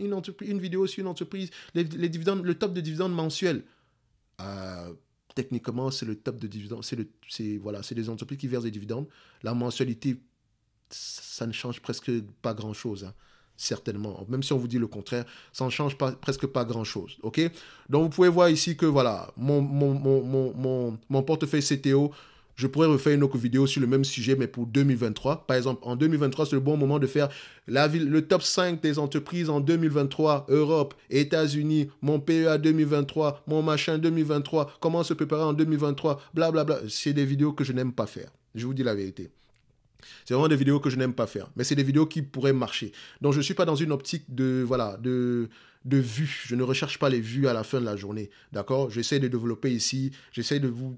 une, une, vidéo sur une entreprise, les, dividendes, le top de dividendes mensuels. Euh, techniquement, c'est le top de dividendes. C'est voilà, des entreprises qui versent des dividendes. La mensualité, ça ne change presque pas grand-chose. Hein certainement. Même si on vous dit le contraire, ça ne change pas, presque pas grand-chose. ok Donc, vous pouvez voir ici que voilà, mon, mon, portefeuille CTO, je pourrais refaire une autre vidéo sur le même sujet, mais pour 2023. Par exemple, en 2023, c'est le bon moment de faire la le top 5 des entreprises en 2023, Europe, États-Unis, mon PEA 2023, mon machin 2023, comment se préparer en 2023, blablabla. C'est des vidéos que je n'aime pas faire. Je vous dis la vérité. C'est vraiment des vidéos que je n'aime pas faire, mais c'est des vidéos qui pourraient marcher. Donc je ne suis pas dans une optique de voilà de de vues. Je ne recherche pas les vues à la fin de la journée, d'accord J'essaie de développer ici, j'essaie de vous,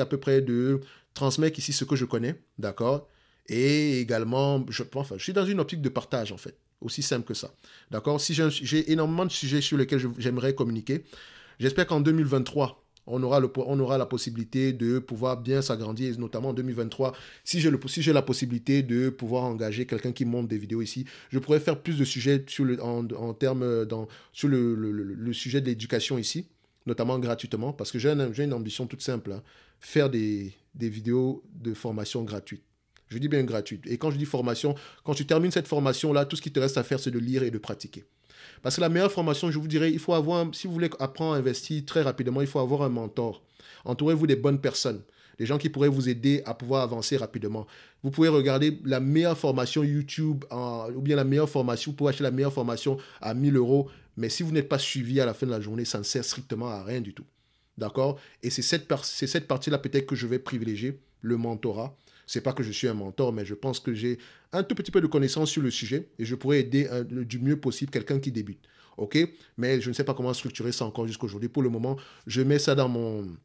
à peu près de transmettre ici ce que je connais, d'accord Et également, je je suis dans une optique de partage en fait, aussi simple que ça, d'accord Si j'ai énormément de sujets sur lesquels j'aimerais communiquer, j'espère qu'en 2023 on aura, le, on aura la possibilité de pouvoir bien s'agrandir, notamment en 2023. Si j'ai si la possibilité de pouvoir engager quelqu'un qui monte des vidéos ici, je pourrais faire plus de sujets sur le, en, termes euh, dans, sur le, sujet de l'éducation ici, notamment gratuitement, parce que j'ai une, ambition toute simple, hein. faire des, des vidéos de formation gratuite. Je dis bien gratuit Et quand je dis formation, quand tu termines cette formation-là, tout ce qui te reste à faire, c'est de lire et de pratiquer. Parce que la meilleure formation, je vous dirais, il faut avoir, si vous voulez apprendre à investir très rapidement, il faut avoir un mentor. Entourez-vous des bonnes personnes, des gens qui pourraient vous aider à pouvoir avancer rapidement. Vous pouvez regarder la meilleure formation YouTube ou bien la meilleure formation, vous pouvez acheter la meilleure formation à 1000 euros, mais si vous n'êtes pas suivi à la fin de la journée, ça ne sert strictement à rien du tout. D'accord Et c'est cette, cette partie-là peut-être que je vais privilégier, le mentorat. C'est pas que je suis un mentor, mais je pense que j'ai un tout petit peu de connaissance sur le sujet et je pourrais aider euh, du mieux possible quelqu'un qui débute. OK Mais je ne sais pas comment structurer ça encore jusqu'aujourd'hui. Pour le moment, je mets ça dans mon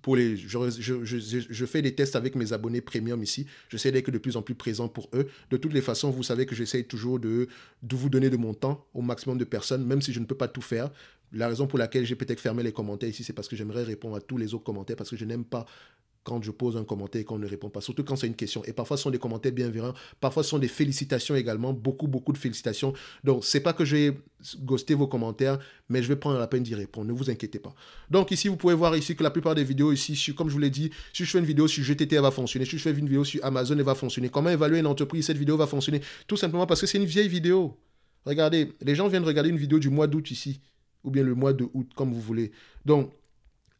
pour les, je, fais des tests avec mes abonnés premium ici. J'essaie d'être de plus en plus présent pour eux. De toutes les façons, vous savez que j'essaie toujours de, de vous donner de mon temps au maximum de personnes, même si je ne peux pas tout faire. La raison pour laquelle j'ai peut-être fermé les commentaires ici, c'est parce que j'aimerais répondre à tous les autres commentaires, parce que je n'aime pas quand je pose un commentaire et qu'on ne répond pas, surtout quand c'est une question. Et parfois, ce sont des commentaires bienveillants, parfois, ce sont des félicitations également, beaucoup, beaucoup de félicitations. Donc, ce n'est pas que j'ai vais vos commentaires, mais je vais prendre la peine d'y répondre, ne vous inquiétez pas. Donc, ici, vous pouvez voir ici que la plupart des vidéos ici, comme je vous l'ai dit, si je fais une vidéo sur GTT, elle va fonctionner. Si je fais une vidéo sur Amazon, elle va fonctionner. Comment évaluer une entreprise, cette vidéo va fonctionner. Tout simplement parce que c'est une vieille vidéo. Regardez, les gens viennent regarder une vidéo du mois d'août ici, ou bien le mois de août, comme vous voulez. Donc,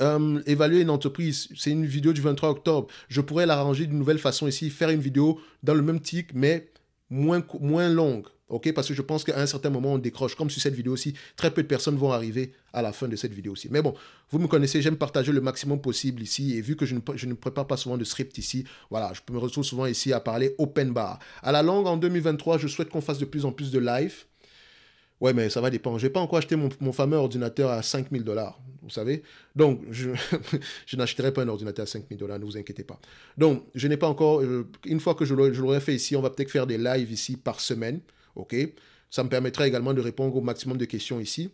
euh, évaluer une entreprise, c'est une vidéo du 23 octobre. Je pourrais l'arranger d'une nouvelle façon ici, faire une vidéo dans le même tic, mais moins, moins longue. ok Parce que je pense qu'à un certain moment, on décroche. Comme sur cette vidéo-ci, très peu de personnes vont arriver à la fin de cette vidéo-ci. Mais bon, vous me connaissez, j'aime partager le maximum possible ici. Et vu que je ne, je ne prépare pas souvent de script ici, voilà, je me retrouve souvent ici à parler open bar. À la longue, en 2023, je souhaite qu'on fasse de plus en plus de live. Ouais, mais ça va dépendre. Je n'ai pas encore acheté mon, mon fameux ordinateur à 5000 dollars vous savez. Donc, je, n'achèterai pas un ordinateur à 5000 dollars, ne vous inquiétez pas. Donc, je n'ai pas encore, euh, une fois que je l'aurai fait ici, on va peut-être faire des lives ici par semaine, ok Ça me permettra également de répondre au maximum de questions ici.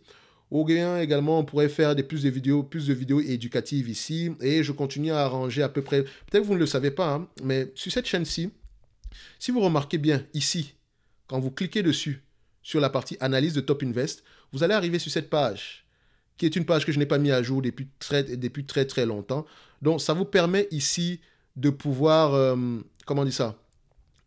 Au gain également, on pourrait faire des plus de vidéos, plus de vidéos éducatives ici. Et je continue à arranger à peu près, peut-être que vous ne le savez pas, hein, mais sur cette chaîne-ci, si vous remarquez bien ici, quand vous cliquez dessus, sur la partie analyse de Top Invest, vous allez arriver sur cette page qui est une page que je n'ai pas mis à jour depuis très, depuis très très longtemps. Donc ça vous permet ici de pouvoir, euh, comment on dit ça,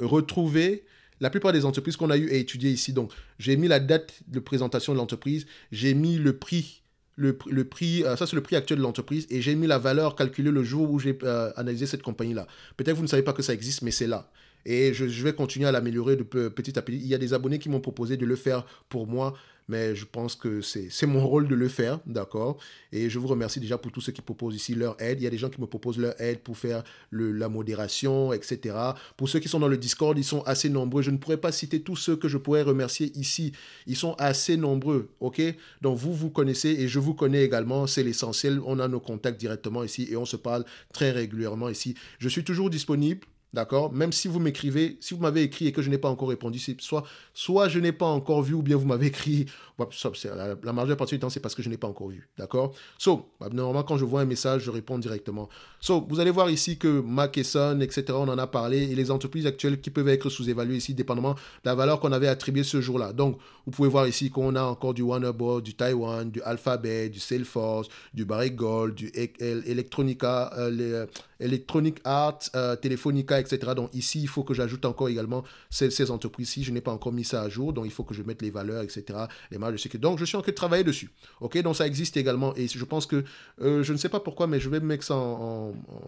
retrouver la plupart des entreprises qu'on a eu et étudier ici. Donc j'ai mis la date de présentation de l'entreprise, j'ai mis le prix, le, prix, euh, ça c'est le prix actuel de l'entreprise, et j'ai mis la valeur calculée le jour où j'ai euh, analysé cette compagnie-là. Peut-être que vous ne savez pas que ça existe, mais c'est là. Et je, vais continuer à l'améliorer de petit à petit. Il y a des abonnés qui m'ont proposé de le faire pour moi mais je pense que c'est mon rôle de le faire, d'accord Et je vous remercie déjà pour tous ceux qui proposent ici leur aide. Il y a des gens qui me proposent leur aide pour faire la modération, etc. Pour ceux qui sont dans le Discord, ils sont assez nombreux. Je ne pourrais pas citer tous ceux que je pourrais remercier ici. Ils sont assez nombreux, ok Donc vous, vous connaissez et je vous connais également. C'est l'essentiel. On a nos contacts directement ici et on se parle très régulièrement ici. Je suis toujours disponible D'accord Même si vous m'écrivez, si vous m'avez écrit et que je n'ai pas encore répondu, soit, soit je n'ai pas encore vu ou bien vous m'avez écrit. La, la majeure partie du temps, c'est parce que je n'ai pas encore vu. D'accord So, bah, normalement, quand je vois un message, je réponds directement. So, vous allez voir ici que Mackesson, etc., on en a parlé, et les entreprises actuelles qui peuvent être sous-évaluées ici, dépendamment de la valeur qu'on avait attribuée ce jour-là. Donc, vous pouvez voir ici qu'on a encore du Wonderboard, du Taiwan, du Alphabet, du Salesforce, du Barry Gold, du e- Electronica, euh, euh, Electronic Art, euh, Telefonica, etc. Donc ici, il faut que j'ajoute encore également ces, ces entreprises-ci. Je n'ai pas encore mis ça à jour, donc il faut que je mette les valeurs, etc. Les je sais que Donc je suis en train de travailler dessus. Ok, donc ça existe également et je pense que euh, je ne sais pas pourquoi, mais je vais mettre ça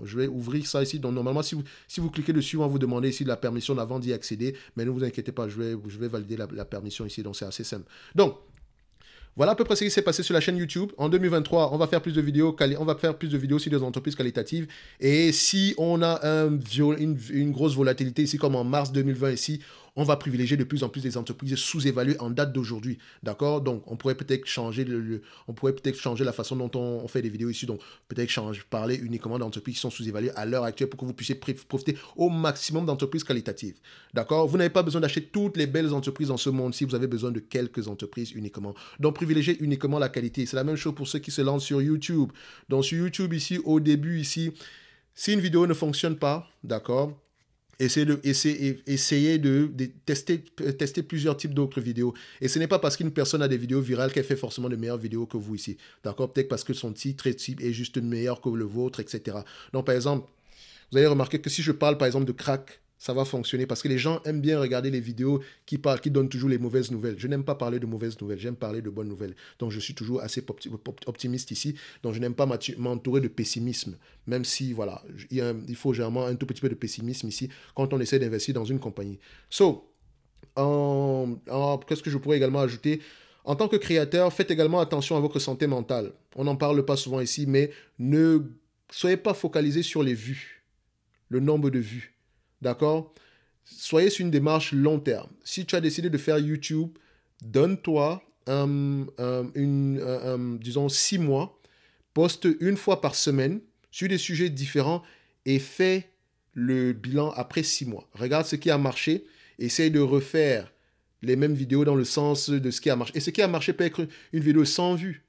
je vais ouvrir ça ici. Donc normalement, si vous si vous cliquez dessus, on va vous demander ici la permission d'avant d'y accéder, mais ne vous inquiétez pas, je vais je vais valider la, la permission ici. Donc c'est c'est Donc, voilà à peu près ce qui s'est passé sur la chaîne YouTube. En 2023, on va faire plus de vidéos, on va faire plus de vidéos sur des entreprises qualitatives. Et si on a un, une, une, grosse volatilité ici, comme en mars 2020 ici, on va privilégier de plus en plus les entreprises sous-évaluées en date d'aujourd'hui. D'accord Donc, on pourrait peut-être changer, le, on pourrait peut-être changer la façon dont on, fait des vidéos ici. Donc, peut-être changer, parler uniquement d'entreprises qui sont sous-évaluées à l'heure actuelle pour que vous puissiez profiter au maximum d'entreprises qualitatives. D'accord Vous n'avez pas besoin d'acheter toutes les belles entreprises dans ce monde si vous avez besoin de quelques entreprises uniquement. Donc, privilégiez uniquement la qualité. C'est la même chose pour ceux qui se lancent sur YouTube. Donc, sur YouTube ici, au début ici, si une vidéo ne fonctionne pas, d'accord Essayez de, de, euh, tester, plusieurs types d'autres vidéos. Et ce n'est pas parce qu'une personne a des vidéos virales qu'elle fait forcément de meilleures vidéos que vous ici. D'accord Peut-être parce que son titre est juste meilleur que le vôtre, etc. Donc, par exemple, vous avez remarqué que si je parle, par exemple, de crack, ça va fonctionner parce que les gens aiment bien regarder les vidéos qui parlent, qui donnent toujours les mauvaises nouvelles. Je n'aime pas parler de mauvaises nouvelles, j'aime parler de bonnes nouvelles. Donc je suis toujours assez optimiste ici. Donc je n'aime pas m'entourer de pessimisme, même si voilà, il faut généralement un tout petit peu de pessimisme ici quand on essaie d'investir dans une compagnie. So, qu'est-ce que je pourrais également ajouter En tant que créateur, faites également attention à votre santé mentale. On n'en parle pas souvent ici, mais ne soyez pas focalisé sur les vues, le nombre de vues D'accord Soyez sur une démarche long terme. Si tu as décidé de faire YouTube, donne-toi, hum, hum, euh, hum, disons, six mois, poste une fois par semaine sur des sujets différents et fais le bilan après six mois. Regarde ce qui a marché, essaye de refaire les mêmes vidéos dans le sens de ce qui a marché. Et ce qui a marché peut être une vidéo sans vue.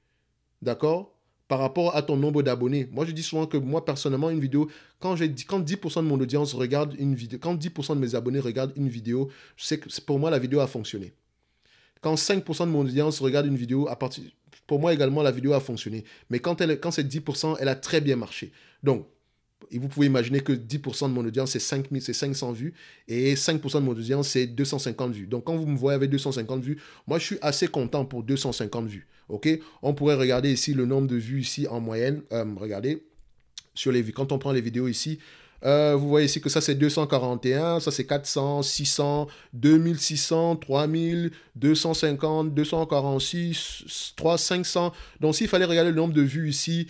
D'accord par rapport à ton nombre d'abonnés. Moi, je dis souvent que moi, personnellement, une vidéo, quand, quand 10% de mon audience regarde une vidéo, quand 10% de mes abonnés regardent une vidéo, je sais que pour moi, la vidéo a fonctionné. Quand 5% de mon audience regarde une vidéo, à partir, pour moi également, la vidéo a fonctionné. Mais quand, elle, quand c'est 10%, elle a très bien marché. Donc, et vous pouvez imaginer que 10% de mon audience, c'est c'est 500 vues. Et 5% de mon audience, c'est 250 vues. Donc, quand vous me voyez avec 250 vues, moi, je suis assez content pour 250 vues. On pourrait regarder ici le nombre de vues ici en moyenne. Euh, regardez, sur les vues. Quand on prend les vidéos ici, euh, vous voyez ici que ça c'est 241, ça c'est 400, 600, 2600, 3000, 250, 246, 3500. 500. Donc s'il fallait regarder le nombre de vues ici,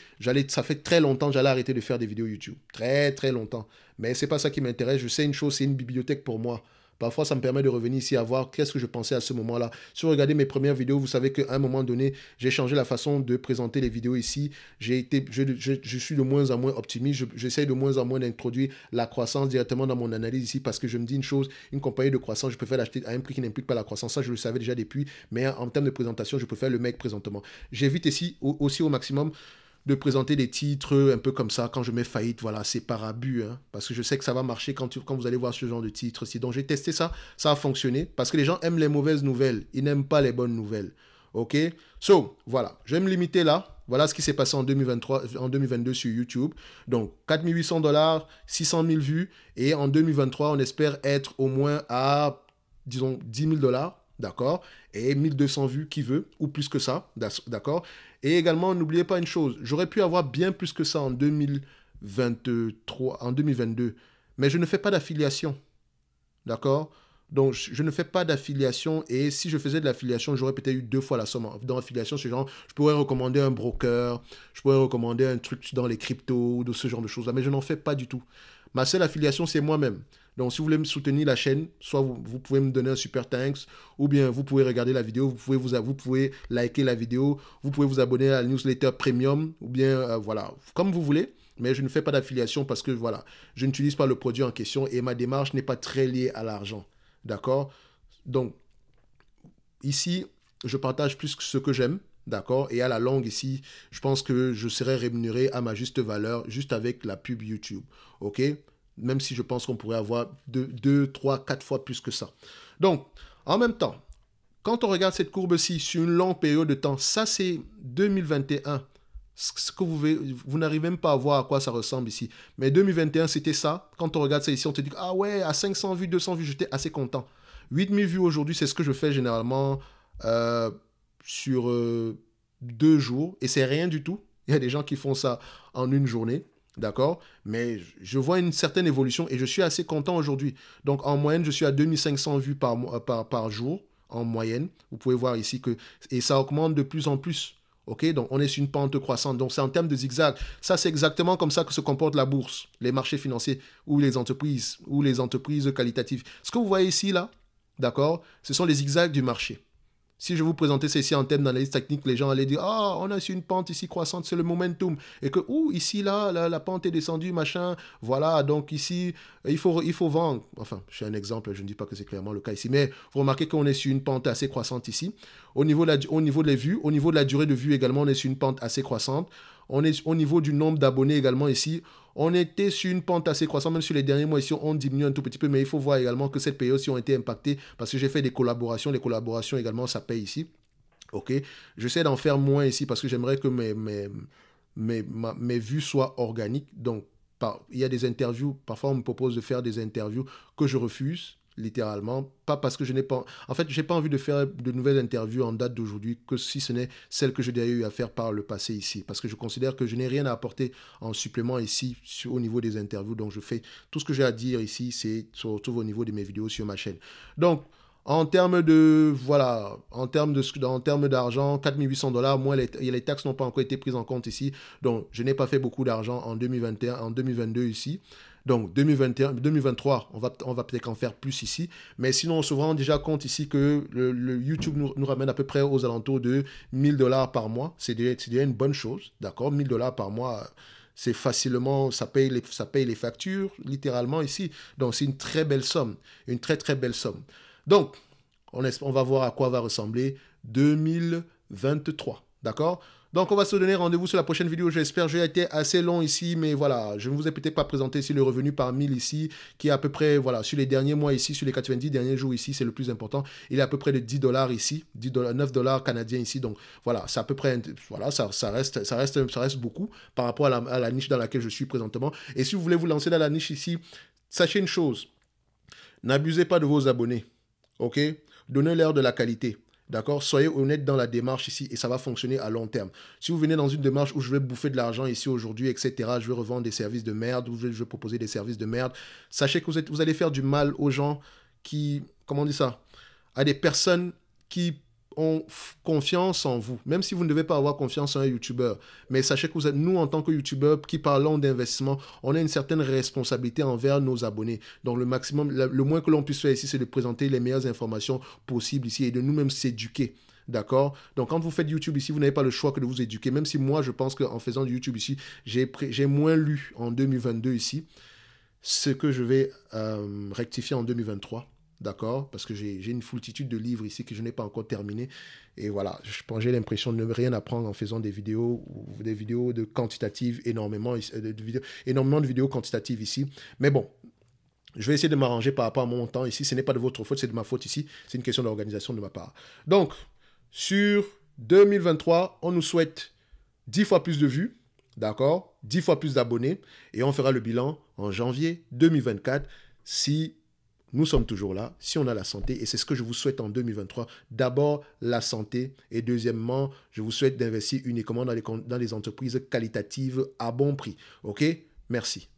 ça fait très longtemps j'allais arrêter de faire des vidéos YouTube. Très très longtemps. Mais c'est pas ça qui m'intéresse. Je sais une chose, c'est une bibliothèque pour moi. Parfois, ça me permet de revenir ici à voir qu'est-ce que je pensais à ce moment-là. Si vous regardez mes premières vidéos, vous savez qu'à un moment donné, j'ai changé la façon de présenter les vidéos ici. J'ai été, je, suis de moins en moins optimiste. J'essaie de moins en moins d'introduire la croissance directement dans mon analyse ici parce que je me dis une chose, une compagnie de croissance, je préfère l'acheter à un prix qui n'implique pas la croissance. Ça, je le savais déjà depuis. Mais en termes de présentation, je préfère le mec présentement. J'évite ici aussi au maximum de présenter des titres un peu comme ça. Quand je mets faillite, voilà, c'est par abus. Hein. parce que je sais que ça va marcher quand, quand vous allez voir ce genre de titres Si, donc j'ai testé ça, ça a fonctionné. Parce que les gens aiment les mauvaises nouvelles. Ils n'aiment pas les bonnes nouvelles. Ok So, voilà. Je vais me limiter là. Voilà ce qui s'est passé en, 2023, en 2022 sur YouTube. Donc, 4800 dollars, 600 000 vues. Et en 2023, on espère être au moins à, disons, 10 000 dollars. D'accord Et 1200 vues qui veut, ou plus que ça. D'accord et également, n'oubliez pas une chose, j'aurais pu avoir bien plus que ça en 2023, en 2022, mais je ne fais pas d'affiliation. D'accord donc, je ne fais pas d'affiliation et si je faisais de l'affiliation, j'aurais peut-être eu deux fois la somme. Dans l'affiliation, ce genre, je pourrais recommander un broker, je pourrais recommander un truc dans les cryptos ou de ce genre de choses-là, mais je n'en fais pas du tout. Ma seule affiliation, c'est moi-même. Donc, si vous voulez me soutenir la chaîne, soit vous, pouvez me donner un super thanks, ou bien vous pouvez regarder la vidéo, vous pouvez, vous, vous pouvez liker la vidéo, vous pouvez vous abonner à la newsletter premium, ou bien euh, voilà, comme vous voulez. Mais je ne fais pas d'affiliation parce que voilà, je n'utilise pas le produit en question et ma démarche n'est pas très liée à l'argent. D'accord Donc, ici, je partage plus que ce que j'aime, D'accord Et à la longue, ici, je pense que je serai rémunéré à ma juste valeur juste avec la pub YouTube. OK même si je pense qu'on pourrait avoir 2, deux, 3, quatre 4 fois plus que ça. Donc, en même temps, quand on regarde cette courbe-ci sur une longue période de temps, ça c'est 2021. Ce que vous, vous n'arrivez même pas à voir à quoi ça ressemble ici. Mais 2021, c'était ça. Quand on regarde ça ici, on te dit Ah ouais, à 500 vues, 200 vues, j'étais assez content. 8000 vues aujourd'hui, c'est ce que je fais généralement euh, sur euh, deux jours. Et c'est rien du tout. Il y a des gens qui font ça en une journée. D'accord Mais je vois une certaine évolution et je suis assez content aujourd'hui. Donc en moyenne, je suis à 2500 vues par, par jour, en moyenne. Vous pouvez voir ici que... Et ça augmente de plus en plus. OK Donc on est sur une pente croissante. Donc c'est en termes de zigzag. Ça, c'est exactement comme ça que se comporte la bourse, les marchés financiers ou les entreprises, ou les entreprises qualitatives. Ce que vous voyez ici, là, d'accord Ce sont les zigzags du marché. Si je vous présentais ceci en thème d'analyse technique, les gens allaient dire Ah, on a sur une pente ici croissante, c'est le momentum. Et que, ouh, ici, là, la, pente est descendue, machin. Voilà, donc ici, euh, il faut, il faut vendre. Enfin, je c'est un exemple, je ne dis pas que c'est clairement le cas ici, mais vous remarquez qu'on est sur une pente assez croissante ici. Au niveau, la, au niveau des vues, au niveau de la durée de vue également, on est sur une pente assez croissante. On est au niveau du nombre d'abonnés également ici. On était sur une pente assez croissante, même sur les derniers mois ici, on diminue un tout petit peu, mais il faut voir également que cette période, aussi ont été impactés parce que j'ai fait des collaborations, les collaborations également, ça paye ici. Ok, j'essaie d'en faire moins ici parce que j'aimerais que mes, mes, vues soient organiques. Donc, il y a des interviews, parfois on me propose de faire des interviews que je refuse littéralement. Pas parce que je n'ai pas. En fait, j'ai pas envie de faire de nouvelles interviews en date d'aujourd'hui que si ce n'est celle que j'ai déjà eu à faire par le passé ici. Parce que je considère que je n'ai rien à apporter en supplément ici au niveau des interviews. Donc, je fais tout ce que j'ai à dire ici, c'est surtout au niveau de mes vidéos sur ma chaîne. Donc, en termes de, voilà, en termes de, en termes d'argent, 4800 dollars, moins les, les taxes n'ont pas encore été prises en compte ici. Donc, je n'ai pas fait beaucoup d'argent en 2021, en 2022 ici. Donc 2021, 2023, on va, on va peut-être en faire plus ici. Mais sinon, on se rend déjà compte ici que le, YouTube nous, ramène à peu près aux alentours de 1000 dollars par mois. C'est déjà une bonne chose, d'accord 1000 dollars par mois c'est facilement, ça paye, les, ça paye les factures, littéralement ici. Donc c'est une très belle somme, une très très belle somme. Donc, on, on va voir à quoi va ressembler 2023, d'accord donc on va se donner rendez-vous sur la prochaine vidéo, j'espère. que J'ai été assez long ici, mais voilà, je ne vous ai peut-être pas présenté ici le revenu par 1000 ici, qui est à peu près, voilà, sur les derniers mois ici, sur les 90 derniers jours ici, c'est le plus important. Il est à peu près de 10 dollars ici, 10 dollars, 9 dollars canadiens ici. Donc voilà, c'est à peu près, voilà, ça, reste, ça, reste, ça reste beaucoup par rapport à la, niche dans laquelle je suis présentement. Et si vous voulez vous lancer dans la niche ici, sachez une chose, n'abusez pas de vos abonnés, ok Donnez-leur de la qualité. D'accord Soyez honnête dans la démarche ici et ça va fonctionner à long terme. Si vous venez dans une démarche où je vais bouffer de l'argent ici aujourd'hui, etc., je vais revendre des services de merde, ou je vais proposer des services de merde, sachez que vous, vous allez faire du mal aux gens qui, comment on dit ça, à des personnes qui ont confiance en vous, même si vous ne devez pas avoir confiance en un youtubeur. Mais sachez que vous êtes, nous, en tant que YouTuber qui parlons d'investissement, on a une certaine responsabilité envers nos abonnés. Donc, le maximum, le moins que l'on puisse faire ici, c'est de présenter les meilleures informations possibles ici et de nous-mêmes s'éduquer. D'accord Donc, quand vous faites YouTube ici, vous n'avez pas le choix que de vous éduquer, même si moi, je pense qu'en faisant du YouTube ici, j'ai moins lu en 2022 ici, ce que je vais euh, rectifier en 2023 d'accord Parce que j'ai une foultitude de livres ici que je n'ai pas encore terminé. Et voilà, j'ai l'impression de ne rien apprendre en faisant des vidéos, des vidéos de quantitatives énormément, euh, énormément de vidéos quantitatives ici. Mais bon, je vais essayer de m'arranger par rapport à mon temps ici. Ce n'est pas de votre faute, c'est de ma faute ici. C'est une question d'organisation de ma part. Donc, sur 2023, on nous souhaite 10 fois plus de vues, d'accord 10 fois plus d'abonnés. Et on fera le bilan en janvier 2024 si nous sommes toujours là si on a la santé et c'est ce que je vous souhaite en 2023. D'abord, la santé et deuxièmement, je vous souhaite d'investir uniquement dans les, dans les entreprises qualitatives à bon prix. OK Merci.